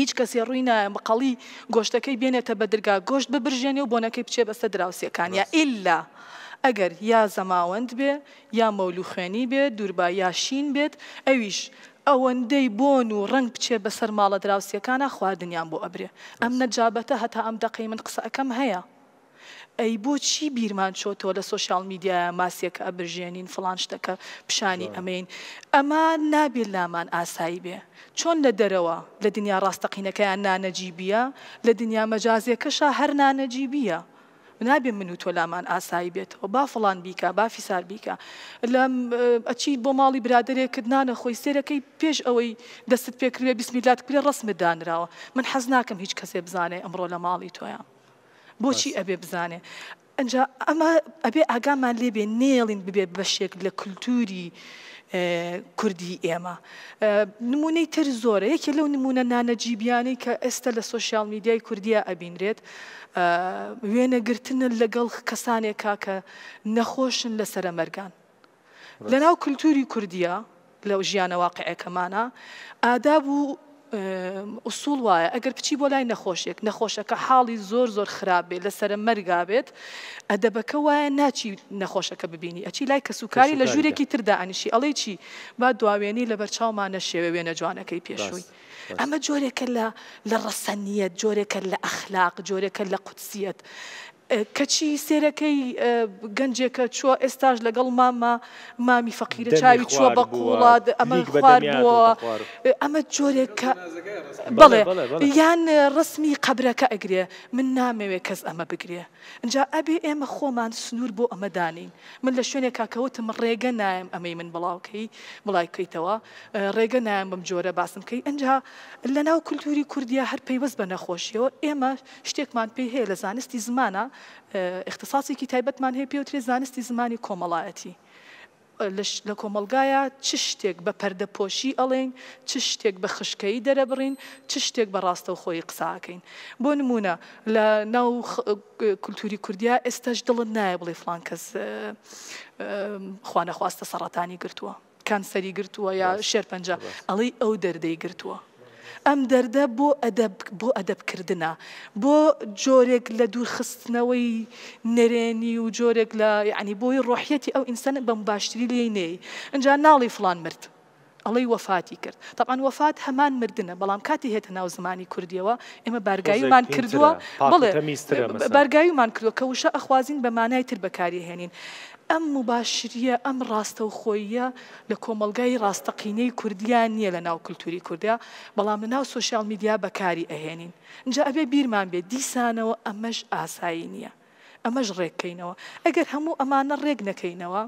هیچ کەسی ڕووی نایە مقەڵی گۆشتەکەی بێنێتە بە دەرگا گۆشت ببرژێنێ و بۆنەکەی بچێ بەسە دراوسەکانیا ئللا. ئەگەر یا زەماوەند بێ یا مەولو خوێنی بێت دووربا یاشین بێت ئەویش ئەوەندەی بۆن و ڕنگ بچێ بەسەر ماڵە دراوسیەکانە خواردنیان بۆ ئەبرێ ئەم نەجابەتە هەتا ئەم دەقی من قسەکەم هەیە ئەی بۆچی بیرمان چۆتەوە لە سوۆشال میدیایە ماسیەکە ئەبرژێنین فلان شتەکە پیشانی ئەمین ئەمە نابێت لامان ئاسایی بێ چۆن لە دەرەوە لە دنیا ڕاستەقینەکەیان نانەجیبیە لە دنیا مەجازیەکەشە هەر نانەجیبیە نابێ من و تۆلامان ئاسایی بێتەوە با فڵان بیکە با فیسار بیکە لە ئەچیت بۆ ماڵی برادێک کردنانە خۆی سێرەکەی پێش ئەوەی دەست پێکرێ بسمیلات کرێ ڕسمت دانراوە من حەز ناکەم هیچ کەسێ بزانێ ئەمڕۆ لە ماڵی تۆیە بۆچی ئەبێ بزانێ ئەجا ئەمە ئەبێ ئاگامان لێبێ نێڵین ببێ بەشێک لە کولتوری کوردی ئێمە نمونەی تر زۆرە یەکێ لەو نمونە نانەجیبیانی کە ئێستا لە سوۆسیال میدیای کوردیا ئەبینرێت وێنەگرتنە لەگەڵ کەسانێکا کە نەخۆشن لە سەرەمەرگان لەناو کللتوری کوردیا لەو ژیانە واقعەکەمانە ئاداب و ئوسول وایە ئەگەر پچی بۆ لای نەخۆشیێک نەخۆشەکە حاڵی زۆر زۆر خراپێ لەسرە مەرگابێت ئەدەبەکە وایە ناچی نەخۆشەکە ببینی ئەچی لای کەسوکاری لە ژوورێکی تردا ئەنیشی ئەڵێ چی با دواوێنی لە بەرچاومانە شێوە وێنە جوانەکەی پێشووی. ئەمە جۆرێکە لە ڕەسەنیەت جۆرێکە لە ئەخلاق جۆرێکە لە قوتسیەت کەچی سێرەکەی گەنجێکە چوە ئێستاش لەگەڵ ماما مامی فەقیرە چاوی چوە بە قوڵات ئەمە خواردبووە ئەمە جۆرێک کە بڵێ یان ڕسمی قبرەکە ئەگرێ من نامەوێت کەس ئەمە بگرێ اینجا ئەبێ ئێمە خۆمان سنوور بۆ ئەمە دانین من لە شوێنێک کاکەوتم ڕێگە نایم ئەمەی من بڵاوکەی بڵای بکەیتەوە ڕێگە نایم بم جۆرە باسم بکەی ئەجا لە ناو کولتوری کوردیا هەر پەیوەست بە نەخۆشیەوە ئێمە شتێکمان پێی هەیە لە زانستی زمانە اختصاسێکی تایبەتمان هەیە پێوترێ زانستی زمانی کۆمەڵایەتی. لە کۆمەلگایە چ شتێک بە پەردەپۆشی ئەڵێن چ شتێک بە خشکایی دەرەبڕین چ شتێک بە ڕاستەوخۆی قساکەین بۆ نمونە لە ناو کولتوری کوردیا ئێستاش دڵت نایە بڵێ فلان کەس خوانەخواستە سەڕەتانی گرتووە کانسەری گرتووە یا شێرپەنج ئەڵی ئەو دەردەی گرتووە ئەم دەردە بۆ ئەدەب بۆ ئەدەبکردە بۆ جۆرێک لە دوورخستنەوەی نەرێنی و جۆرێک لە یعنی بۆی ڕۆحەتی ئەو ئینسان بەم باشتری لێ نەی ئەجا ناڵی فلان مرد ئەڵەی وەفاتی کرد تاپان وەفات هەمان مردنە بەڵام کاتی هێتە ناو زمانی کوردیەوە ئێمە بارگاییمان کردووە بڵێ بارگاییمان کردووە کە وشە ئەخوازین بە مانای تر بەکاری هێنین ئەم مباشریە ئەم ڕاستە و خۆیە لە کۆمەلگای ڕاستەقینەی کوردیان نییە لە ناو کللتوری کوردیا بەڵام لە ناو سوۆشال میدیا بەکاری ئەهێنین اینجا ئەبێ بیرمان بێت دیسانەوە ئەمەش ئاسایی نییە ئەمەش ڕێککەینەوە ئەگەر هەموو ئەمانە ڕێک نەکەینەوە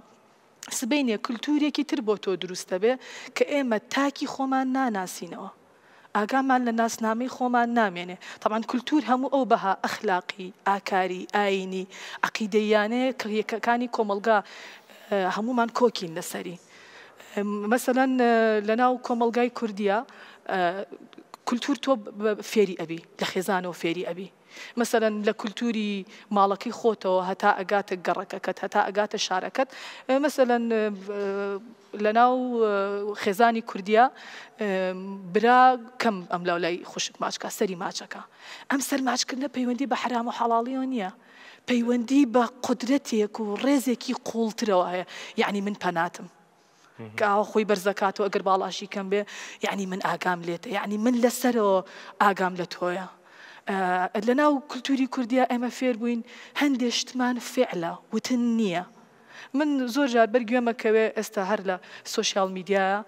سبینە کللتورێکی تر بۆ تۆ دروستە بێ کە ئێمە تاکی خۆمان ناناسینەوە ئاگامان لە ناسنامەی خۆمان نامێنێ تامان کولتور هەموو ئەو بەها ئەخلاقی ئاکاری ئاینی عقیدەیانەیە کە یەکەکانی کۆمەلگا هەمومان کۆکین لەسەری مەسەەن لە ناو کۆمەلگای کوردیا کولتور تۆ فێری ئەبی لە خێزانەوە فێری ئەبی مەسەرەن لە کولتوری ماڵەکەی خۆتەوە هەتا ئەگاتە گەڕەکەکەت هەتا ئەگاتە شارەکەت مەسەەن لە ناو خێزانی کوردیا برا کەم ئەم لەولای خوشک ماچکە سەری ماچەکە ئەم سەر ماچکردە پەیوەندی بە حرام و حەڵاڵیەوە نییە. پەیوەندی بە قدرەتێک و ڕێزێکی قوڵترەوە هەیە یعنی من پەناتم. کاوە خۆی بەرزەکاتەوە ئەگەر باڵاشی کەم بێ یعنی من ئاگام لێتە یعنی من لەسەرەوە ئاگام لە تۆیە. لە ناو کللتوری کوردیا ئەمە فێر بووین هەندێشتمان فعلە وتن نییە. من زۆر جار بەرگوێمەکەوێ ئێستا هەر لە سوۆسیال میدیایە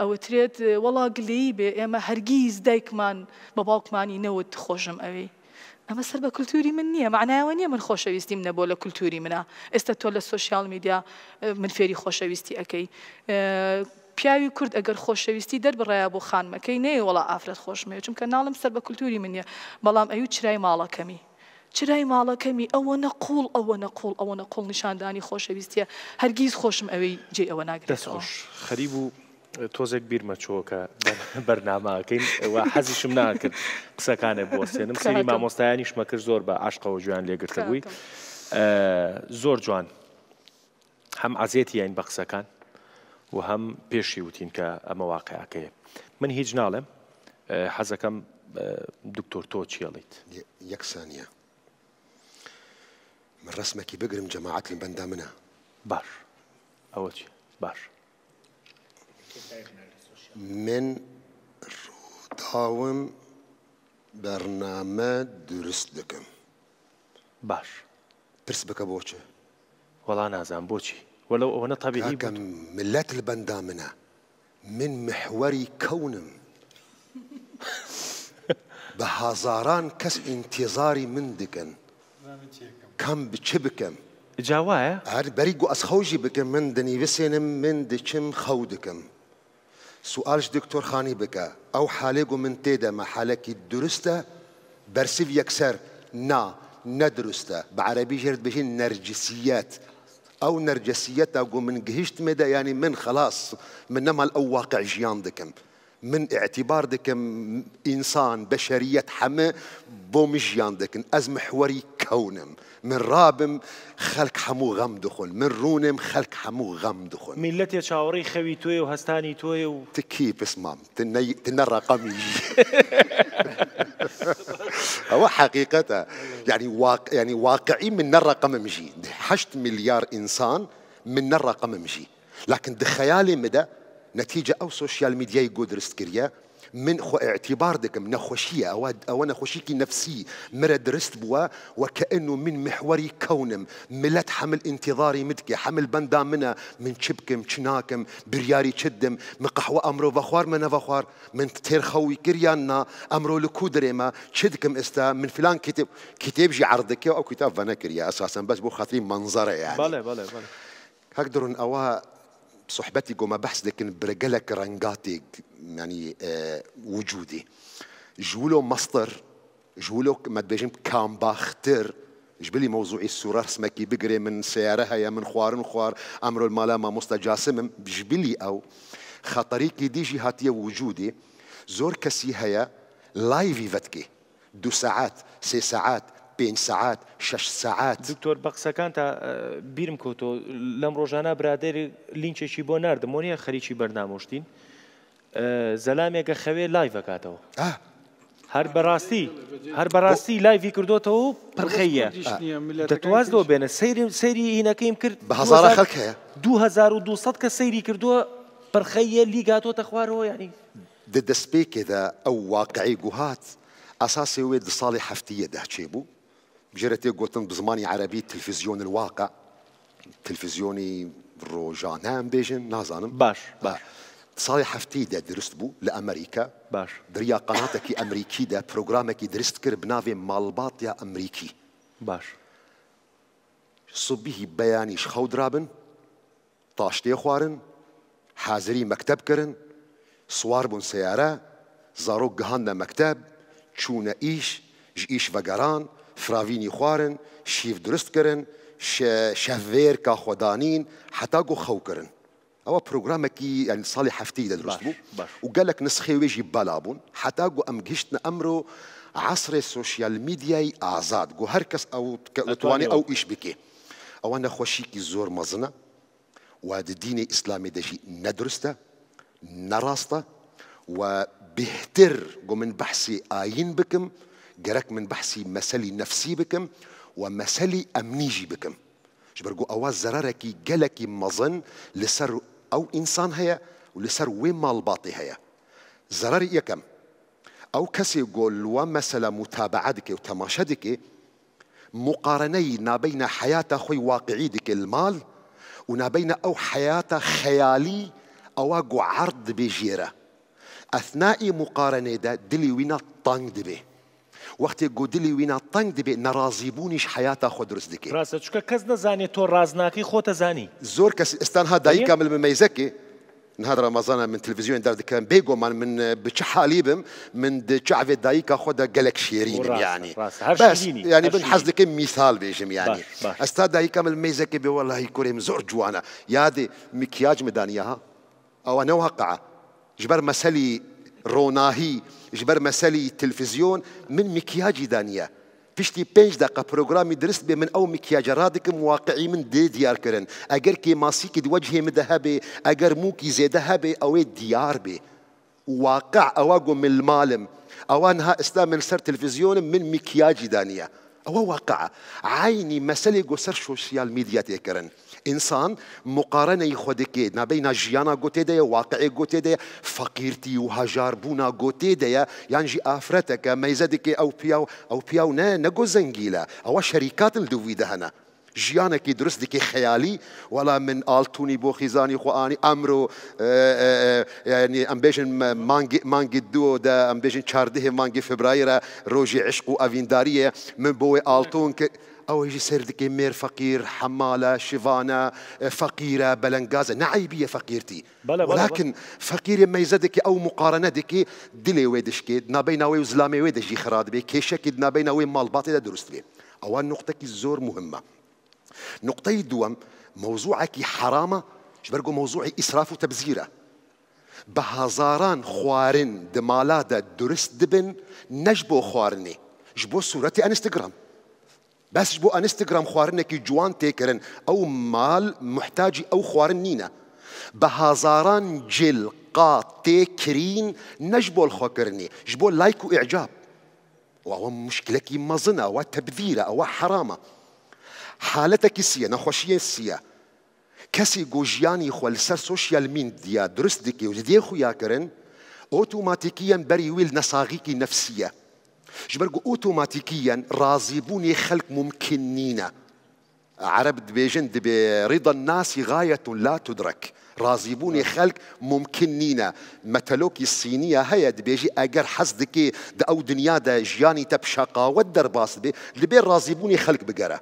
ئەوترێت وەڵا گلەی بێ ئێمە هەرگیز دایکمان بە باڵکمانی نەوت خۆشم ئەوەی. ئەمە سەر بە کللتوری من نییە معناەوە نیە من خۆشەویستیم نەبوو لە کللتوری منە ئێستا تۆ لە سوۆسیال میدیا من فێری خۆشەویستی ئەەکەی پیاوی کورد ئەگەر خۆشەویستی دەربڕایە بۆ خانمەکەی نەیە وڵا ئافرەت خۆشمەوە چونکە ناڵم سەر بە کولتوری منە بەڵام ئەوی چرای ماڵەکەمی چرای ماڵەکەمی ئەوە نەقول ئەوە نەقول ئەوە نەقل نیشاندانی خۆشەویستە هەرگیز خۆشم ئەوەی جێ ئەوە ناگرێتەوەش خەریب و تۆزێک بیرمەچۆکە بەرنماکەین حەزیشم ناکرد قسەکانە بۆستێنم سری مامۆستایانی شمەکرد زۆر بە عشقەوە جویان لێگرتەبووی زۆر جوان هەم عزیێتی یان بە قسەکان و هەم پێشی وتین کە ئەمە واقعەکەی من هیچ ناڵێم حەزەکەم دکتۆر تۆ چیڵیت یەکسانیە من ڕسمێکی بگرم جەماعاتم بەندا منە باش ئەوە چی باش من ڕووداوم بەرنامە دروست دەکەم باش پرس بکە بۆچێ وەڵا نازان بۆچی ولو أغنتها به كم ملات البندامنا من محوري كونم بهزاران كس انتظاري من دكن كم بشبكم جاواه هاد بريق أسخوجي بكم من دني بسينم من دكم خودكم سؤالش دكتور خاني بك أو حاليقو من تيدا ما حالك درستا برسيف يكسر نا ندرسته بعربي جرد بجين نرجسيات او نرجسيتها قو من قهشت مدى يعني من خلاص من نما الاواقع جيان دكم من اعتبار دكم انسان بشريه حما بوم جيان دكم ازم حوري كونم من رابم خلق حمو غم دخل من رونم خلق حمو غم دخل ملت يا شاوري خوي توي وهستاني توي و... تكي بس مام تني تن رقمي هو حقيقة يعني واقع يعني واقعي من الرقم مجي حشت مليار إنسان من الرقم مجي لكن دخيالي مدى نتيجة أو سوشيال ميديا يقدر استكريه من خو اعتبار دكم نخوشية أو أو خوشيكي نفسي مرد رست بوا وكأنه من محوري كونم ملت حمل انتظاري متكي حمل بندا منا من شبكم شناكم برياري شدم من قحوة أمرو بخوار من بخوار من تير خوي كريانا أمرو لكودريما شدكم استا من فلان كتاب كتاب جي عرضك أو كتاب فانا كريا أساسا بس بو خاطري منظره يعني بلي بلي بلي هقدرون أوا بصحبتك بحس لكن برجلك رنجاتي يعني آه، وجودي جولو مصدر جولو ما مدبجم كام باختر جبلي موضوعي السورة اسمها بقري من سيارها يا من خوار خوار أمر المالا ما مستجاسم جبلي أو خطريكي دي جهاتي وجودي زور كسي هيا لايفي فتكي دو ساعات سي ساعات پێنج ساعات شش سعات دکتۆر بەقسەکان تا اه، بیرم کۆتۆ لەم ڕۆژانە برادێری لینچێکی بۆ نردم مۆنیە خەریکی بەرنامۆشتین اه، زەلامێکە خەوێ لای بکاتەوە آه. هەر بەڕاستی هەر بەڕاستی لایڤی کردوتەوە و پرخەیە دەتوازەوە بێنە سری سەیری هینەکەیم کرد بە هزار خەک هەیە 2200 کە سەیری کردووە پرخەیە لیگاتۆتە خوارەوە یعنی دەستپێکێدا ئەو واقعی گوهات ئەساسی وێ دە ساڵی هەفتیە داچێ بوو جرتي قوتن بزماني عربي تلفزيون الواقع تلفزيوني روجان هم بيجن نازانم باش باش صار حفتي دا درست بو لامريكا باش دريا قناتك امريكي دا بروغرامك درست كر بنافي مالباط يا امريكي باش صبيه بياني شخو درابن طاشتي خوارن حازري مكتب كرن سوار بون سيارة زاروك جهانا مكتب شونا إيش جيش فقران فراويني خوارن شيف درست كرن شفیر که حتى كو گو خو كرن او كي يعني صالح حفتي درست وقال لك نسخي ويجي بلابون حتى كو ام امرو عصر السوشيال ميديا ازاد كو هركس او تواني او ايش بكي او انا خوشي كي زور مزنا الدين الإسلامي اسلامي دجي ندرسته نراسته وبهتر قو من بحثي آيين بكم جراك من بحثي مسالي نفسي بكم ومسالي أمنيجي بكم جبرجو أواز زراركي جلكي مظن لسر أو إنسان هيا ولسر وين مال باطي هيا زراري يا كم أو كسي يقول ومسلا متابعتك وتماشدك مقارني ما بين حياة أخوي واقعيدك المال وما بين أو حياة خيالي أو عرض بجيرة أثناء مقارنة دا دلي وين طنق دبي وقت گودلی وینا تنگ دبی ناراضی بونیش حیات خود درست دکی راست چون کس زانی تو رازناکی خودت زانی زور کس استان ها دای کامل ممیزه نه در رمضان من تلفزيون دار كان بیگو من من بتشحاليبم من تشعفي دايكا خدا قالك شيرين يعني راس بس يعني بنحز لك مثال بيجم يعني استاذ دايكا من الميزه كبي والله کریم زور جوانا يا دي مكياج مدانيها او انا وقعه جبر مسلي روناهي جبر مسالي التلفزيون من مكياجي دانيا فيشتي بنج دقه بروجرامي درست به من او مكياج رادك مواقعي من دي ديار كرن اگر كي ماسيك وجهي من ذهبي اگر موكي زي ذهبي او ديار بي واقع اواقو من المالم اوانها اسلام من سر تلفزيون من مكياجي دانيا واقع عيني مسألة جسر سوشيال ميديا تكرن انسان مقارنه خودکی ما بين جيانا گوته ده واقع گوته ده فقیرتی و بونا گوته ده یعنی جی آفرته که او پیاو او پیاو نا نگو زنجيلة او شركات الدويدة هنا جيانه كي درست كي خيالي ولا من التوني بو خيزاني خواني امرو اه، يعني اه، اه، امبيشن مانجي مانجي دو دا امبيشن تشارده مانجي فبراير روجي عشق وافينداريه من بو التون ك او يجي سير مير فقير حماله شيفانا فقيره بلنغازه نعيبيه فقيرتي بلا بلا ولكن فقير ما يزدك او مقارنه ديك دلي ويدش كي دنا بينا وي وزلامي ويدش يخراد بي كي شك دنا وي مال باطي درست بي او نقطة كي الزور مهمه نقطي دوم موضوعك حرامة شبرقو موضوعي إسراف وتبذيره بهزاران خوارن دمالادا درست دبن نجبو خوارني خواردنی صورتي انستغرام بس ئەنیستگرام انستغرام خوارن كي جوان تيكرن او مال محتاجي او خوارن نینە بە جل قا تيكرين نجبو الخوكرني خۆکردنی لايك واعجاب وهو مشكلة كي مزنة وتبذيرة مەزنە حالتك کسیه نخوشی سیه کسی جوجياني خو لسر سوشیال میدیا درست دکی و دیگه خویا کرن اوتوماتیکیا بری ویل نساغیکی نفسیه جبرقو اوتوماتيكيا راضيبوني خلق ممكنين عرب دبيجن دبي رضا الناس غاية لا تدرك راضيبوني خلق ممكنين متلوكي الصينية هيا دبيجي اجر حصدكي دا او دنيا دا جياني تبشقا والدرباس دبي راضيبوني خلق بقره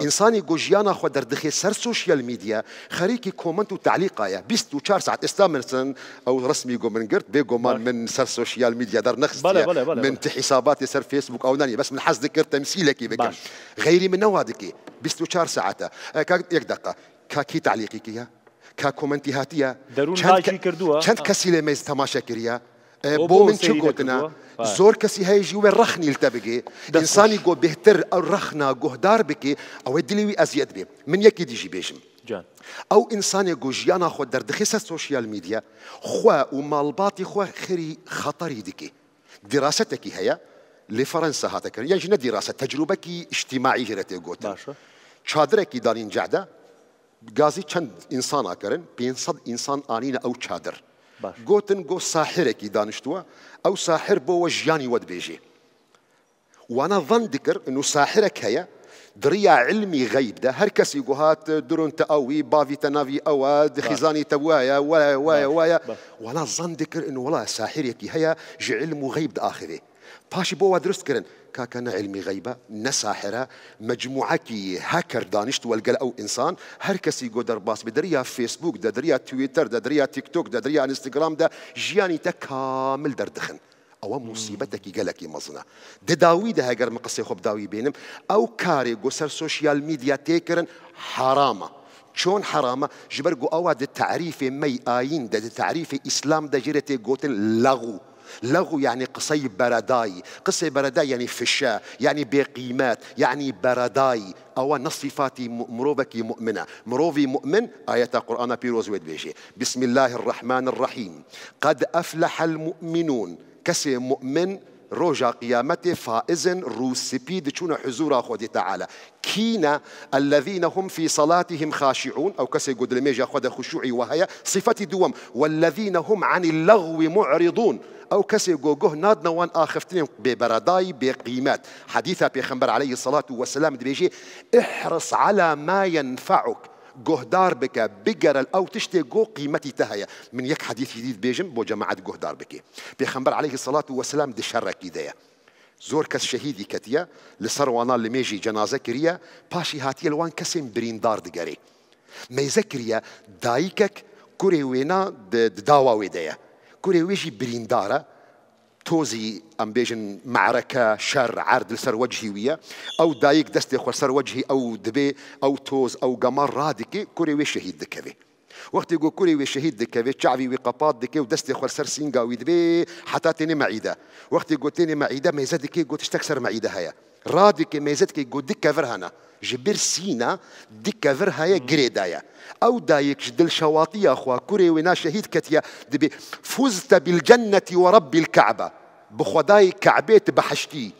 انسانی گوژیانا خو در دخی سر سوشیال میدیا خریکی کومنت و تعلیقا یا 24 ساعت استامنسن او رسمي جو من گرت بيجو مان من سر سوشيال ميديا در نخس بلا بلا بلا من حساباتي سر فيسبوك او ناني بس من حظ ذكر تمثيلك بك غيري من نوادك 24 ساعه يك دقه كاكي تعليقك يا كا كومنتي هاتيه درون هاجي كردوها كانت كسيله ميز تماشا كريا أه، بو من بومن زور زۆر کەسی هەیەژی وێ ڕخنی لتەبگێ دەسانی گۆ بهتر ئەو ڕخنا گۆهدار بکێ ئەوەی دلیوی ئەزیەت بێ من جان. او بێژم ئەو ئینسانێک گۆژیانە خۆ دەردەخیسە سوۆسیال میدیا خوا و ماڵباتی خۆ خری خەتەری دیکێ دیراستێکی هەیە لێ فەرەنسا هاتەکرد یەژ نە دیراستە تەجروبەکی شتیماعی هێرەێ گوت چادرێکی دارین جعدا گازی انسان ئینساناکەرن 500 انسان ئاینە او چادر. گوتن گو ساحرێکی دانیشتووە او ساحر بۆەوە ژیانی وەدبێژێ وانە ظن دکر و ساحره هەیە دريا علمي غيب ده هر كسي جهات درون تاوي بافي تنافي أو خزاني توايا ويا ويا ويا وانا ظن ذكر انه والله ساحر يكي هيا جعلم غيب ده اخره باشي بو درست كرن كاكنا علمي غيبة نساحرة مجموعة كي هاكر دانشت والقل أو إنسان هركسي كسي قدر باس بدريا فيسبوك دريا تويتر دريا تيك توك دريا انستغرام دا جياني تا كامل دردخن او مصيبتك قالك مزنا دداوي ده هاجر مقصي خب داوي بينم او كاري سر سوشيال ميديا تيكرن حرامه چون حرامه جبرگو او التعريف مي آين ده التعريف اسلام ده جرته گوتن لغو لغو يعني قصي برداي قصي برداي يعني فشاء يعني بقيمات يعني برداي أو نصفات مروبك مؤمنة مروفي مؤمن آية قرآن بيروز ويد بيجي بسم الله الرحمن الرحيم قد أفلح المؤمنون كسي مؤمن روجا قيامته فائز روسبيد شون حزورا خود تعالى كينا الذين هم في صلاتهم خاشعون او كسي قدلميجا خود خشوعي وهي صفة دوم والذين هم عن اللغو معرضون او كسي گوگوه ناد نوان آخفتنیم ببرداي بقيمات به قیمت حدیث عليه الصلاة والسلام دبيجي احرص على ما ينفعك جهدار بك بجر او تشتي جو قيمتي تهيا من يك حديث جديد بيجم بو جماعه جهدار بك بيخنبر عليه الصلاه والسلام دشرة كيدايا زۆر کەس شەهیدی کەتیە اللي وانان جنازه مێژی باشي هاتي الوان كسم لەوان کەسێن بریندار دگەری مەیزە کریە دایکەک کوێ داوا وێدەیە كوري كوريويجي بريندارا توزي ام بيجن معركه شر عرض لسر وجهي ويا او دايك دستي خو سر وجهي او دبي او توز او قمر رادكي كوري كوريوي شهيد دكبي وقت يقول كوري وشهيد دكا في شعبي وقباط دكا ودستي خور سر سينقا ويدبي حتى تاني معيده وقت يقول تاني معيده ما يزاد كي يقول تشتكسر معيده هيا رادك ما يزاد كي يقول دكا فرهنا جبر سينا دكا فرهايا قريدايا او دايك جدل شواطية اخوا كوري ونا شهيد كتيا دبي فزت بالجنة ورب الكعبة بخداي كعبيت بحشتي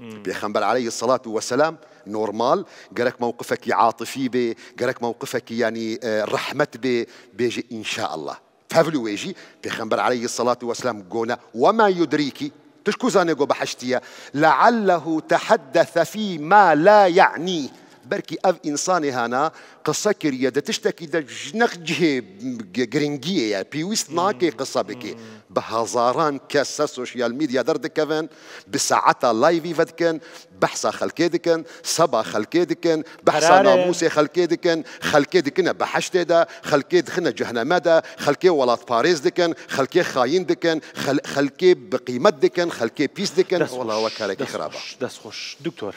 بيخنبر عليه الصلاة والسلام نورمال قالك موقفك عاطفي بي قالك موقفك يعني آه، رحمة بي بيجي ان شاء الله فهفلو ويجي بيغمبر عليه الصلاة والسلام قونا وما يدريكي تشكو زانيقو بحشتيا لعله تحدث في ما لا يعنيه بركي اف إنسان هنا قصه كريدة تشتكي دا جنق جهي جرينجيه بيويس ناكي قصه بكي بهزاران كاس سوشيال ميديا دردكفن بساعتها لايفي فدكن بحصا خلكيدكن صبا خلكيدكن بحصا ناموسي خلكيدكن خلكيدكن بحشتي دا خنا جهنمادا دا خلكي ولاد باريس دكن خلكي خاين دكن خل خلكي بقيمة دكن خلكي بيس دكن والله وكالك خرابة دس خوش دكتور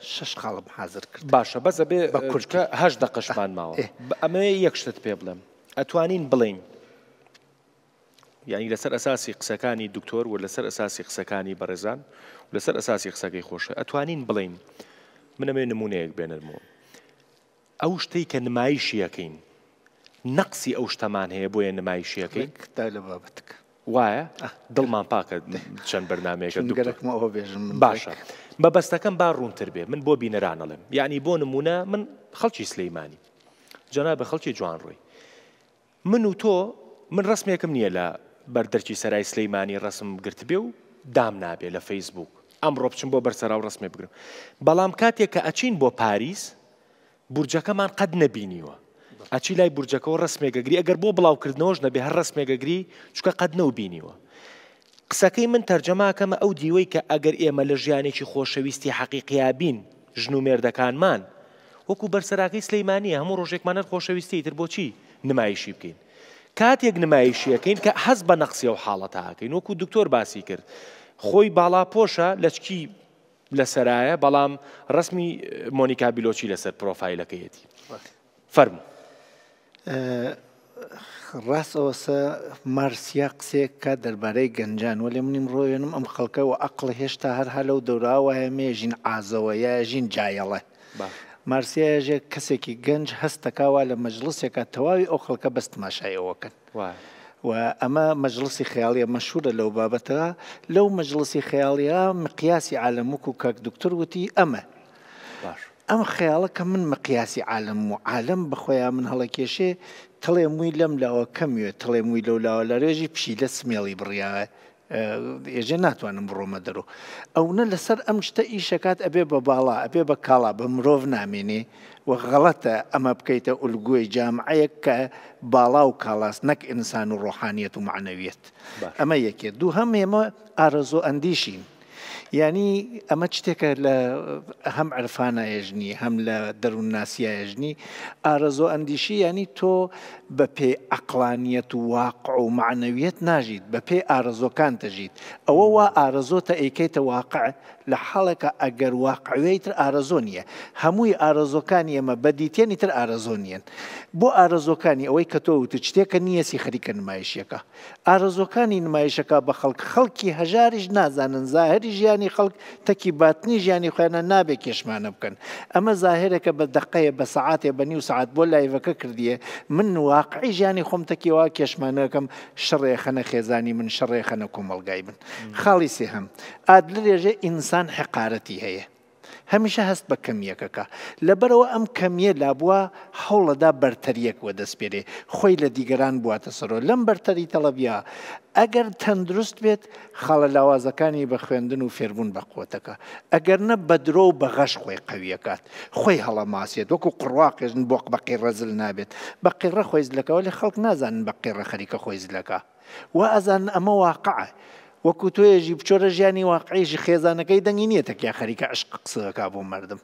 شش قلم حاضر کرد باشه بذار به هشت دقیقه شما اه، ما اما اه. یک شت پیبلم ئەتوانین بڵین یعنی لەسەر ئەساسی قسەکانی دکتۆر و لەسەر ئەساسی قسەکانی بەرەزان و لەسەر ئەساسی قسەکەی خۆشە ئەتوانین بڵین منەمێ نمونونەیەک بێنەرمەوە ئەو شتەی کە نمایشی یەکەین نەقسی ئەو شتەمان هەیە بۆیە نمایشیەکەی تا لە بابتک وایە دڵمان پاکە چەند بەرنمێکە دوگەرەکمەوە بێژم باشە بەبەستەکەم با ڕوونتر بێ من بۆ بینەرانەڵێم یعنی بۆ نمونە من خەڵکی سلەیمانی جەنا بە خەڵکی جوان ڕووی من و تۆ من ڕسمێکم نییە لە بەردەرکی سەرای سلەیمانی ڕسم گرت بێ و دام نابێ لە فەیسبوک ئەمڕۆ بچم بۆ بەرسەرا و ڕسمێ بگرم بەڵام کاتێک کە ئەچین بۆ پاریس بورجەکەمان قەت نەبینیوە ئەچی لای بورجەکەەوە ڕسمێگەگری ئەگەر بۆ بڵاوکردنەوەش نەبێ هەر ڕسمێگەگری چکە قەت نە بینیوە قسەکەی من تەرجەماکەمە ئەو دیوەی کە ئەگەر ئێمە لە ژیانێکی خۆشەویستی حەقیقیابین ژن و مێردەکانمان وەکو بەرسەراکەی سلەیمانی هەموو ڕۆژێکمانەر خۆشەویستی تر بۆچی نمایشی بکەین کاتێک نمایشیەکەین کە حەز بە نەقسیە و حاڵەتاکەین وەکو دکتۆر باسی کرد خۆی باڵاپۆشە لەچکی لە سەرایە بەڵام ڕسمی مۆنیکا بیلۆچی لەسەر پرۆفایلەکەیەتی فەرمو ڕاستەوەسە مارسیا قسێک کا دەربارەی گەنجان و لێ منیم ڕۆێنم ئەم خەڵکە و عقل هێشتا هەرها لەو دەوراوایە مێژین ئازەوە یا ژین جایەڵە مارسیایەژێک کەسێکی گەنج هەستەکاوا لە مەجلسێکە تەواوی ئەو خەڵکە بەستماشایەوەکەن و ئەمە مەجلسی خیاڵیە مەشهورە لەو بابەتەوە لەو مەجلسی خیاڵیە مقیاسی عالمموک و کاک دکتور وتی ئەمە ئەم خیاڵە کە من مقیاسی عالم و عالم بخۆیان من هەڵە کێشێ تڵێ مووی لەم لاوە کەموێت تڵێ مووی لەو لاوە لە ڕێژی پشی لە سمێڵی بڕیاوە ئێژێ ناتوانم بڕۆمە دەرو ئەو نە لەسەر ئەم شتە ئیشکات ئەبێ بە باڵا ئەبێ بە کاڵا بە مرۆڤ نامێنێ و غەڵەتە ئەمە بکەیتە ئولگوۆی جامعەیەک کە باڵا و کاڵاس نەک ئینسان و ڕۆحانیت و معنەویت ئەمە یەکێ دوو هەم ئێمە ئارەزۆ ئەندیشین ینی ئەمە شتێکە لە هەم عرفانە هێژنی هەم لە دەروون ناسیە هێژنی ئارەزۆ ئەندیشی ینی تۆ بە پێ ئەقلانیت و واقع و معنەویت ناژیت بە پێ ئارزۆکان دەژیت ئەوە وا ئارزۆتە ئەیکەیتە واقع لە حاڵەکە ئەگەر واقعوی تر ئارزۆ نیە هەمووی ئارزۆکانی ئەمە بەدیتێنی تر ئارزۆنیەن بۆ ئارزۆکانی ئەوەی کە تۆ وتە شتێکە نیەسی خەریکە نمایشەکە ئارزۆکانی نمایشەکە بە خەڵک خەڵکی هەژاریش نازانن زاهری ژیانی خەڵک تەکی باتنی ژیانی خۆیانە نابێ کێشمانە بکەن ئەمە زاهرەکە بە دقەیە بە سعاتێ بە نی و سعات بۆ لایڤەکە کردیە من وا واقعی ژیانی خۆمتەکیەوە کێشمانەکەم شڕێخەنە خێزانی من شڕێخەنە کۆمەلگای بن خاڵی سێ هەم ئادل لێژێ ئینسان حقارەتی هەیە هەمیشە هەست بە کەمیەکەکە لەبەرەوە ئەم کەمیە لابووە هەوڵەدا بەرتەریەک وە دەستپێرێ خۆی لە دیگەران بواتە سەرۆ لەم بەرتەری تەڵەبیا ئەگەر تەندروست بێت خاڵە لاوازەکانی بە خوێندن و فێربوون بە قوتەکە ئەگەر نە بە درۆ بە غەش خۆی قویەکات خۆی هەڵەماسیێت وەکو قڕواقێژن بۆ بەقی ڕەزل نابێت بە قیڕە خۆی زلەکەەوە لە خەڵک نازانن بە قیڕە خەریکە خۆی زلەکە و ئەزان ئەمە واقعە وەکو توێژی بچۆرە ژیانی واقعیشی خێزانەکەی دەنگی نییە تەکیا خەریکە عشق قسەکە بۆ مردم.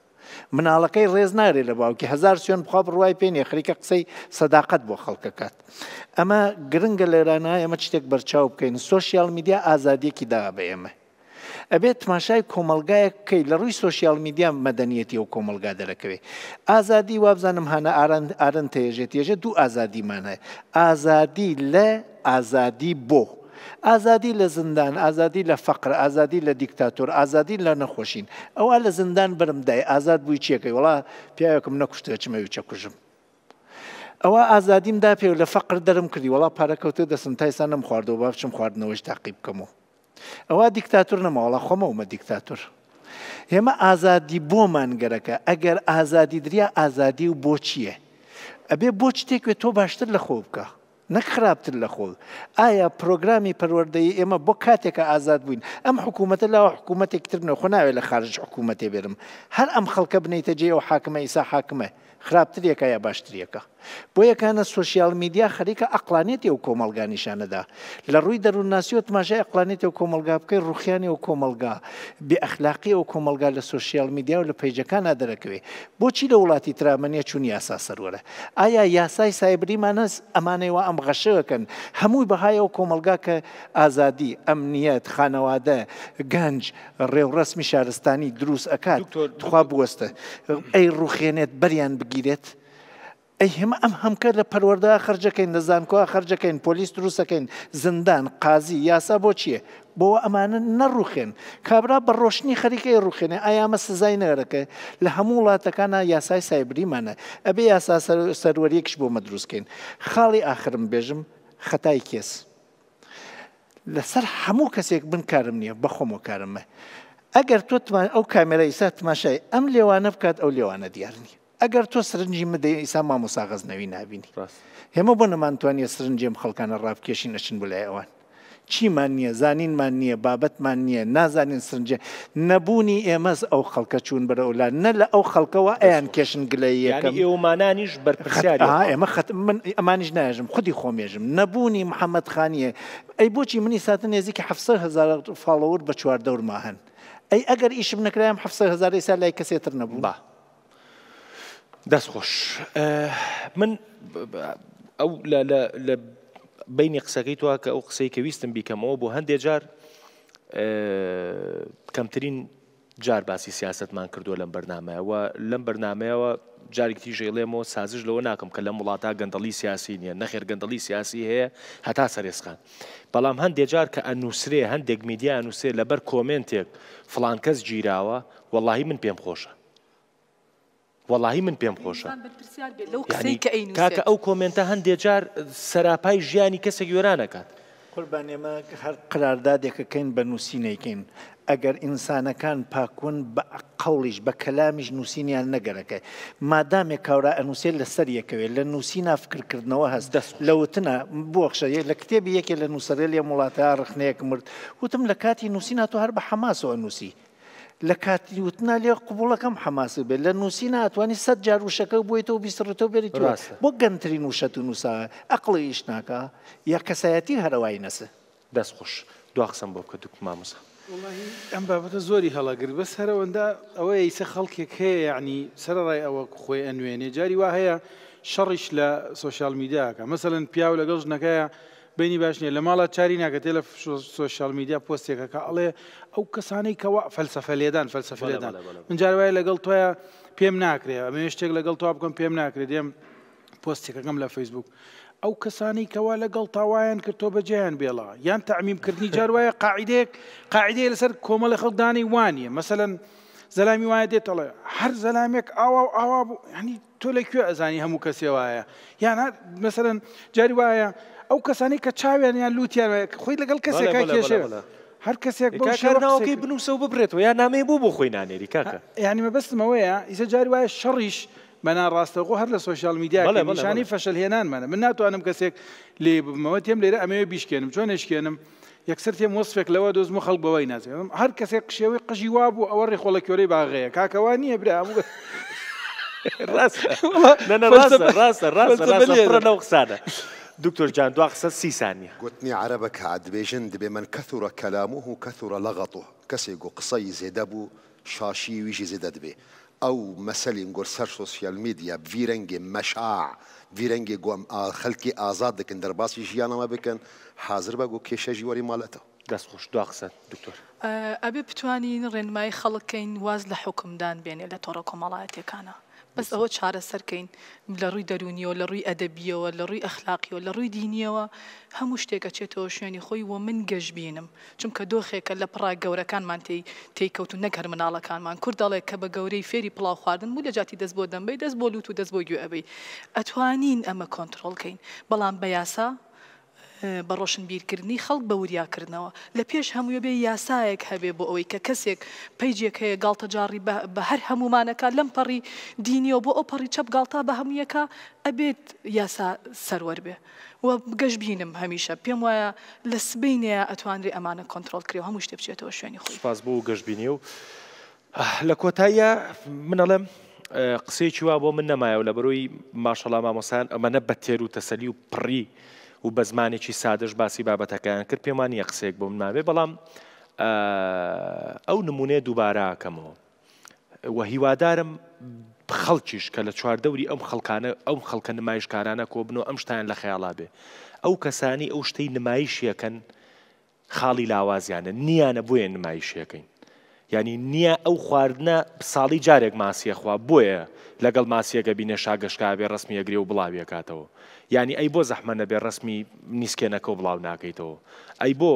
مناڵەکەی ڕێز نارێ لە باوکی هزار سوێن بخوا بڕوای پێێنێ خەریکە قسەی سەداقت بۆ خەڵکەکات. ئەمە گرنگە لێرانە ئێمە شتێک بەرچاو بکەین سوۆسیال میدیا ئازادیەکی دا بە ئێمە. ئەبێت تماشای کۆمەلگایەکەی لە ڕووی سوۆسیال میدیا مەدەنیەتی و کۆمەلگا دەرەکەوێ. ئازادی وابزانم هەنە ئاران ئارن تێژێت ێژە دوو ئازادیمانە. ئازادی لە ئازادی بۆ. ئازادی لە زندان ئازادی لە فەقر ئازادی لە دیکتاتۆر ئازادی لە نەخۆشین ئەوە لە زندان برمدای ئازاد بووی چیەکەی وڵا پیاوێکم نەکوشتە چمەوی چەکوژم ئەوە ئازادیمدا پێ لە فەقر دەرم کردی وڵا پارەکەوتە دەسم تایسان نم خواردەوە باچم خواردنەوەش تاقیب بکەمەوە ئەوە دیکتاتور نەماوەڵە خۆمەومە دیکتاتور. ئێمە ئازادی بۆمان گەرەکە ئەگەر ئازادی دریا ئازادی و بۆ چییە؟ ئەبێ بۆ شتێک تۆ باشتر لە خۆ بکە. نخرابتر لە خۆڵ ئایا پرۆگرامی پەروەەردەی ئێمە بۆ کاتێکە ئازاد بووین ئەم حکوومەتە لاوە حکوومەتێکتر نە خۆناوێت لە خارج حکوومەتێ بێرم هەر ئەم خەڵکە بنیتە جێ و حاکمە ئیسا حاکمە خراپترێکە یا باشترەکە بۆ یەکانە سوسیال میدیا خەریکە ئەقلانێتی و کۆمەلگانیشانەدا لە ڕووی دەروونناسی و تماشای ئەقلانێتی و کۆمەلگا بکەی ڕوخیانی و کۆمەلگا بێئەخلاقی و کۆمەلگا لە سوسیال میدیا و لە پیجەکان نادەرەکەوێ بۆچی لە وڵاتی ترامەنیە چون یاسا سەرەرە ئایا یاسای سایبریمانەس ئەمانەوە ئەم غەشەوەکەن هەمووی بەهای و کۆمەلگا کە ئازادی ئەمنیەت خانەوادە گەنج ڕێوڕسمی شارستانی دروست ئەکات خوا بوەستە ئەی ڕوخێنێت بەریان بگیرێت. ئەی هێمە ئەم هەمکە لە پەروەەردا خرجەکەین دەزانکووا خرجەکەین پۆلیس دروستەکەین زندان قازی یاسا بۆ چییە؟ بۆ ئەمانە نەڕوخێن کابرا بە ڕۆشنی خەریکەی ڕوخێنێ ئایامە سزای نەرەکە لە هەموو وڵاتەکانە یاسای سایبریمانە ئەبێ یاسا سەروەریەکش بۆ مەدروستکەین خاڵی ئاخرم بێژم خەتای کێس لەسەر هەموو کەسێک بن کارم نییە بەخۆمەوە کارمە ئەگەر تۆ ئەو کامێرە ئیسا تماشای ئەم لێوانە بکات ئەو لێوانە دیارنی ئەگەر تۆ سرنجی مدە ئیسا مامۆساغز نەوی نبینی هێمە بۆ نەمانتوانیە سرنجێم خەڵکانە ڕابکێشی نەچن بلای ئەوان چیمان نییە زانینمان نییە بابەتمان نییە نازانین سنجێ نەبوونی ئێمەز ئەو خەڵکە چوون بەرەولا نە لە ئەو خەڵکەوە ئەیان کێشن گلەیەکەم ئێوەمانانیش بەرپرسیار ئێمە من ئەمانیش نایژم خودی خۆمێژم نەبوونی محەممەد خانیە ئەی بۆچی منی ساتن نێزیکە هزار فاڵەور بە چواردەورما هەن ئەی ئەگەر ئیشم نکرایم ه هزار سال لای کەسێتر نەبوو دەستخۆش من ئەو لە بینی قسەکەی توە کە ئەو قسەی کە ویستم بیکەمەوە بۆ هەندێک جار کەمترین جار باسی سیاستمان کردووە لەم بەرنمەوە لەم بەرنمەوە جارێکی ژێڵێمەوە سازش لەوە ناکەم کە لە وڵاتە گەندەلی سیاسی نییە نەخێر گەندەلی سیاسی هەیە هەتا سەرێسخان بەڵام هەندێک جار کە ئەنووسێ هەندێک میدیا نووسێ لەبەر کۆمنتێک فلانکەس گیراوە وەڵی من پێم خۆشە والله من پێم خۆشە کاکە ئەو کۆمنتە هەندێک جار سەراپای ژیانی کەسێک وێرانەکات قوربان ئێمە هەر قراردادێکەکەین بە نووسینەیکەین ئەگەر ئینسانەکان پاکون بە قوڵیش بە کەلامیش نووسینیان نەگەرەکە مادامێک کاورا ئەنووسێت لەسەر یەکەوێت لە نووسینا فکردکردنەوە هەست دەست لەوتنە بۆخشەیە لە کتێبی یەکێ لە نووسەرێ لە وڵاتە ڕخنەیەک مرد وتم لە کاتی نووسینا تۆ هەر بە حەماسەوە نووسی لە کاتی وتنا لێ قوبڵەکەم حماسی بێت لە نووسی ناتوانانی سەد جاروشەکە بوویتەوە بیسڕێتەوە بێت بۆ گەنتترین وشە و نووسە ئەقڵی ئیش ناکە یا کەسایەتی هەروایی نەسە دەست خۆش دو قسم بۆ کە دوک مامۆسا. ئەم بابەتە زۆری هەڵاگر بەس هەرەوەندا ئەوە ئیسە خەڵکێک هەیە ینی سەرڕای ئەوە خۆی ئەنوێنێ جاری وا هەیە شەڕیش لە سوۆشال میدیاکە مەمثلەن پیاو لەگەڵ ژنەکەیە بینی باش نیە لە ماڵە چاری ناکەتێ لە سوۆشال میدیا پۆستێکەکە ئەڵێ ئەو کەسانەی کەوا فەلسەفە لێدان فەلسەفە لێدان منجار وایە لەگەڵ تۆیە پێم ناکرێ ئەمێ شتێک لەگەڵ تۆ بکەم پێم ناکرێت دێم پۆستێکەکەم لە فەیسبوک. ئەو کەسانی کەوا لەگەڵ تاوایان کردۆ بەجیان بێڵا یان تعمیمکردنی جاروایە قاعدێک قاعدەیە لەسەر کۆمەڵی خەڵدانی وانە مەمثلەن زەلامی وایە دێتەڵێ هەر زەلامێک ئاوا و ئاوا بوو هەنی تۆ لەکوێ ئەزانی هەموو کەسێ وایە یان مەمثلەن جاری وایە ئەو کەسانی کە چاویانیان لووتیان خۆی لەگەڵ کەسێکای کێشێ هەر کەسێک بۆکەناوەکەی بنووسە و ببرێتەوە یا نامێ بوو بۆ خۆی نانێری کاکە آه، یعنی مەبستمەوەەیە ئیسە جاری وایە شەڕیش بەنا ڕاستەغۆ هەر لە سوۆشال میدیاڵێشانی فەشل هێنانمانە من ناتوانم کەسێک لێ بمەوە تێم لێرە ئەمەوێ بیشکێنم چۆن نشکێنم یەکسەر تێم وەسفێک لەوە دۆزم و خەڵک بەوەی نازێم هەر کەسێک قشێوەی قژی وا بوو ئەوە ڕێخۆڵە کۆرەی باغەیە کاکەوان نییە برا ڕاستە ڕاستە ڕاستە ڕاستە ڕاستە ڕاستە ڕاستە ڕاستە دكتور جان اقصد سي ثانية قلتني عربك عد بيجن دبي من كثر كلامه كثر لغطه كسيقو قصي زيدابو شاشي ويجي زيداد بي او مثلا نقول سر سوشيال ميديا بفيرنجي مشاع فيرنجي قوم خلقي ازاد كن درباسي جيانا ما بكن حاضر بقو كيشا جواري مالته خوش دو اقصد دكتور ابي بتوانين رنماي خلقين واز لحكم دان بيني لە كمالاتي كانا بەس ئەوە چارەسەرکەین لە ڕووی دەرونیەوە لە ڕووی ئەدەبیەوە لە ڕووی ئەخلاقیەوە لە ڕووی دینیەوە هەموو شتێکە چێتەوە شوێنی خۆی و من گەشتبینم چونکە دۆخێکە لە پڕا گەورەکانمان تی تێککەوت و نەکەر مناڵەکانمان کوردڵێک کە بە گەورەی فێری پڵاو خواردن و لە جاتی دەست بۆ دەمبی دەست بۆ لووت و دەست بۆ گوێ ئەبی ئەتوانین ئەمە کۆنتترۆلکەین بەڵام بە یاسا بە ڕۆشنبیرکردنی خەڵک بە وریاکردنەوە لە پێش هەموو بێ یاسایەک هەبێ بۆ ئەوەی کە کەسێک پیجێک هەیە گڵتەجاری بە هەر هەمومانەکە لەم پەڕی دینیەوە بۆ ئەو پەڕی چەپ گڵتا بە هەمویەکە ئەبێت یاسا سەروەەر بێ و گەشتبینم هەمیشە پێم وایە لە سبینەیە ئەتوانری ئەمانە کۆنتترۆل کری هەموو شتێ بچێتەوە شوێنی خۆشپاس بوو گەشتبینی و لە کۆتاییە منەڵێم قسێکی وا بۆ من نەمایەوە لە بەرۆی ماشەڵا مامۆسان ئەمەە بە تێر و تەسەلی و پڕی. و بە زمانێکی سادەش باسی بابەتەکەیان کرد پێمان یە قسێک بۆ منناوێ بەڵام ئەو نمونێ دووباراکەمەوە وە هیوادارم خەڵکیش کە لە چواردەوری ئەم خەڵکانە ئەم خەڵکە نمایشکارانە کۆبنەوە ئەم شتیان لە خەیاڵا بێ ئەو کەسانی ئەو شتەی نمایشیەکەن خاڵی لاوازیانە نییانە بۆیە نمایشیەکەین ینی نییە ئەو خواردنە ساڵی جارێک ماسیەخوا بۆیە لەگەڵ ماسیەکە بینە شاگەشکا بێ ڕسمی ئەگری و بڵاویەکاتەوە ینی ئەی بۆ زەحمە نەبێ ڕسمی نیسکێنەکە و بڵاو ناکەیتەوە ئەی بۆ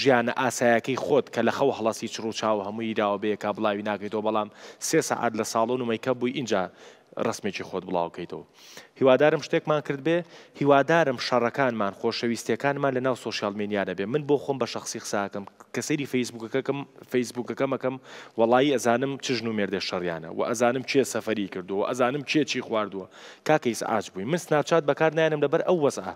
ژیانە ئاسایەکەی خۆت کە لە خەو هەڵەسی چڕوو چاو هەمووی ایراوە بەیە کا بڵاوی ناکەیتەوە بەڵام سێ سعات لە ساڵۆ نومەیکە بووی اینجا ڕسمێکی خۆت بڵاوکەیتەوە هیوادارم شتێکمان کرد بێ هیوادارم شەڕەکانمان خۆشەویستەکانمان لە ناو سوۆسیال مینیانە بێ من بۆ خۆم بە شخصی قساکەم کەسەری فیسبوکەکەم فیسبوکەکەمەکەم وڵی ئەزانم چژن و مێردێ شەڕیانە و ئەزانم چیە سەفەری کردووە ئەزانم چیە چی خواردووە کاکەیس ئاچ بووی من سناچات بەکار نایەنم لەبەر ئەو وەسا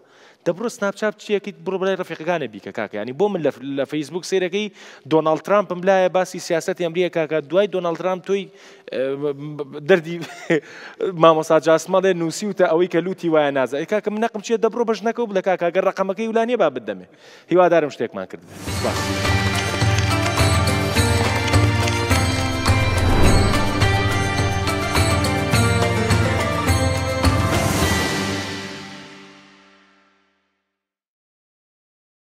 دەبرو سناپچاپ چیەکی بڕبلای ڕفیقەکانە بیکە کاکەیانی بۆ من لە فیسبوک سێرەکەی دۆناال ترامپم لایە باسی سیاست ئەمریە کاکە دوای دۆناال ترامپ تۆی دەردی مامۆسا جاسمەڵێ نووسی وتە باشترە ئەوەی کە لوتی وایە نازە کاکەم نەقم چێ دەبڕۆ بەش نەکەو بڵێ کاکەگە ڕقەمەکەی ولانێ با بدەمێ هیوادارم شتێکمان کرد.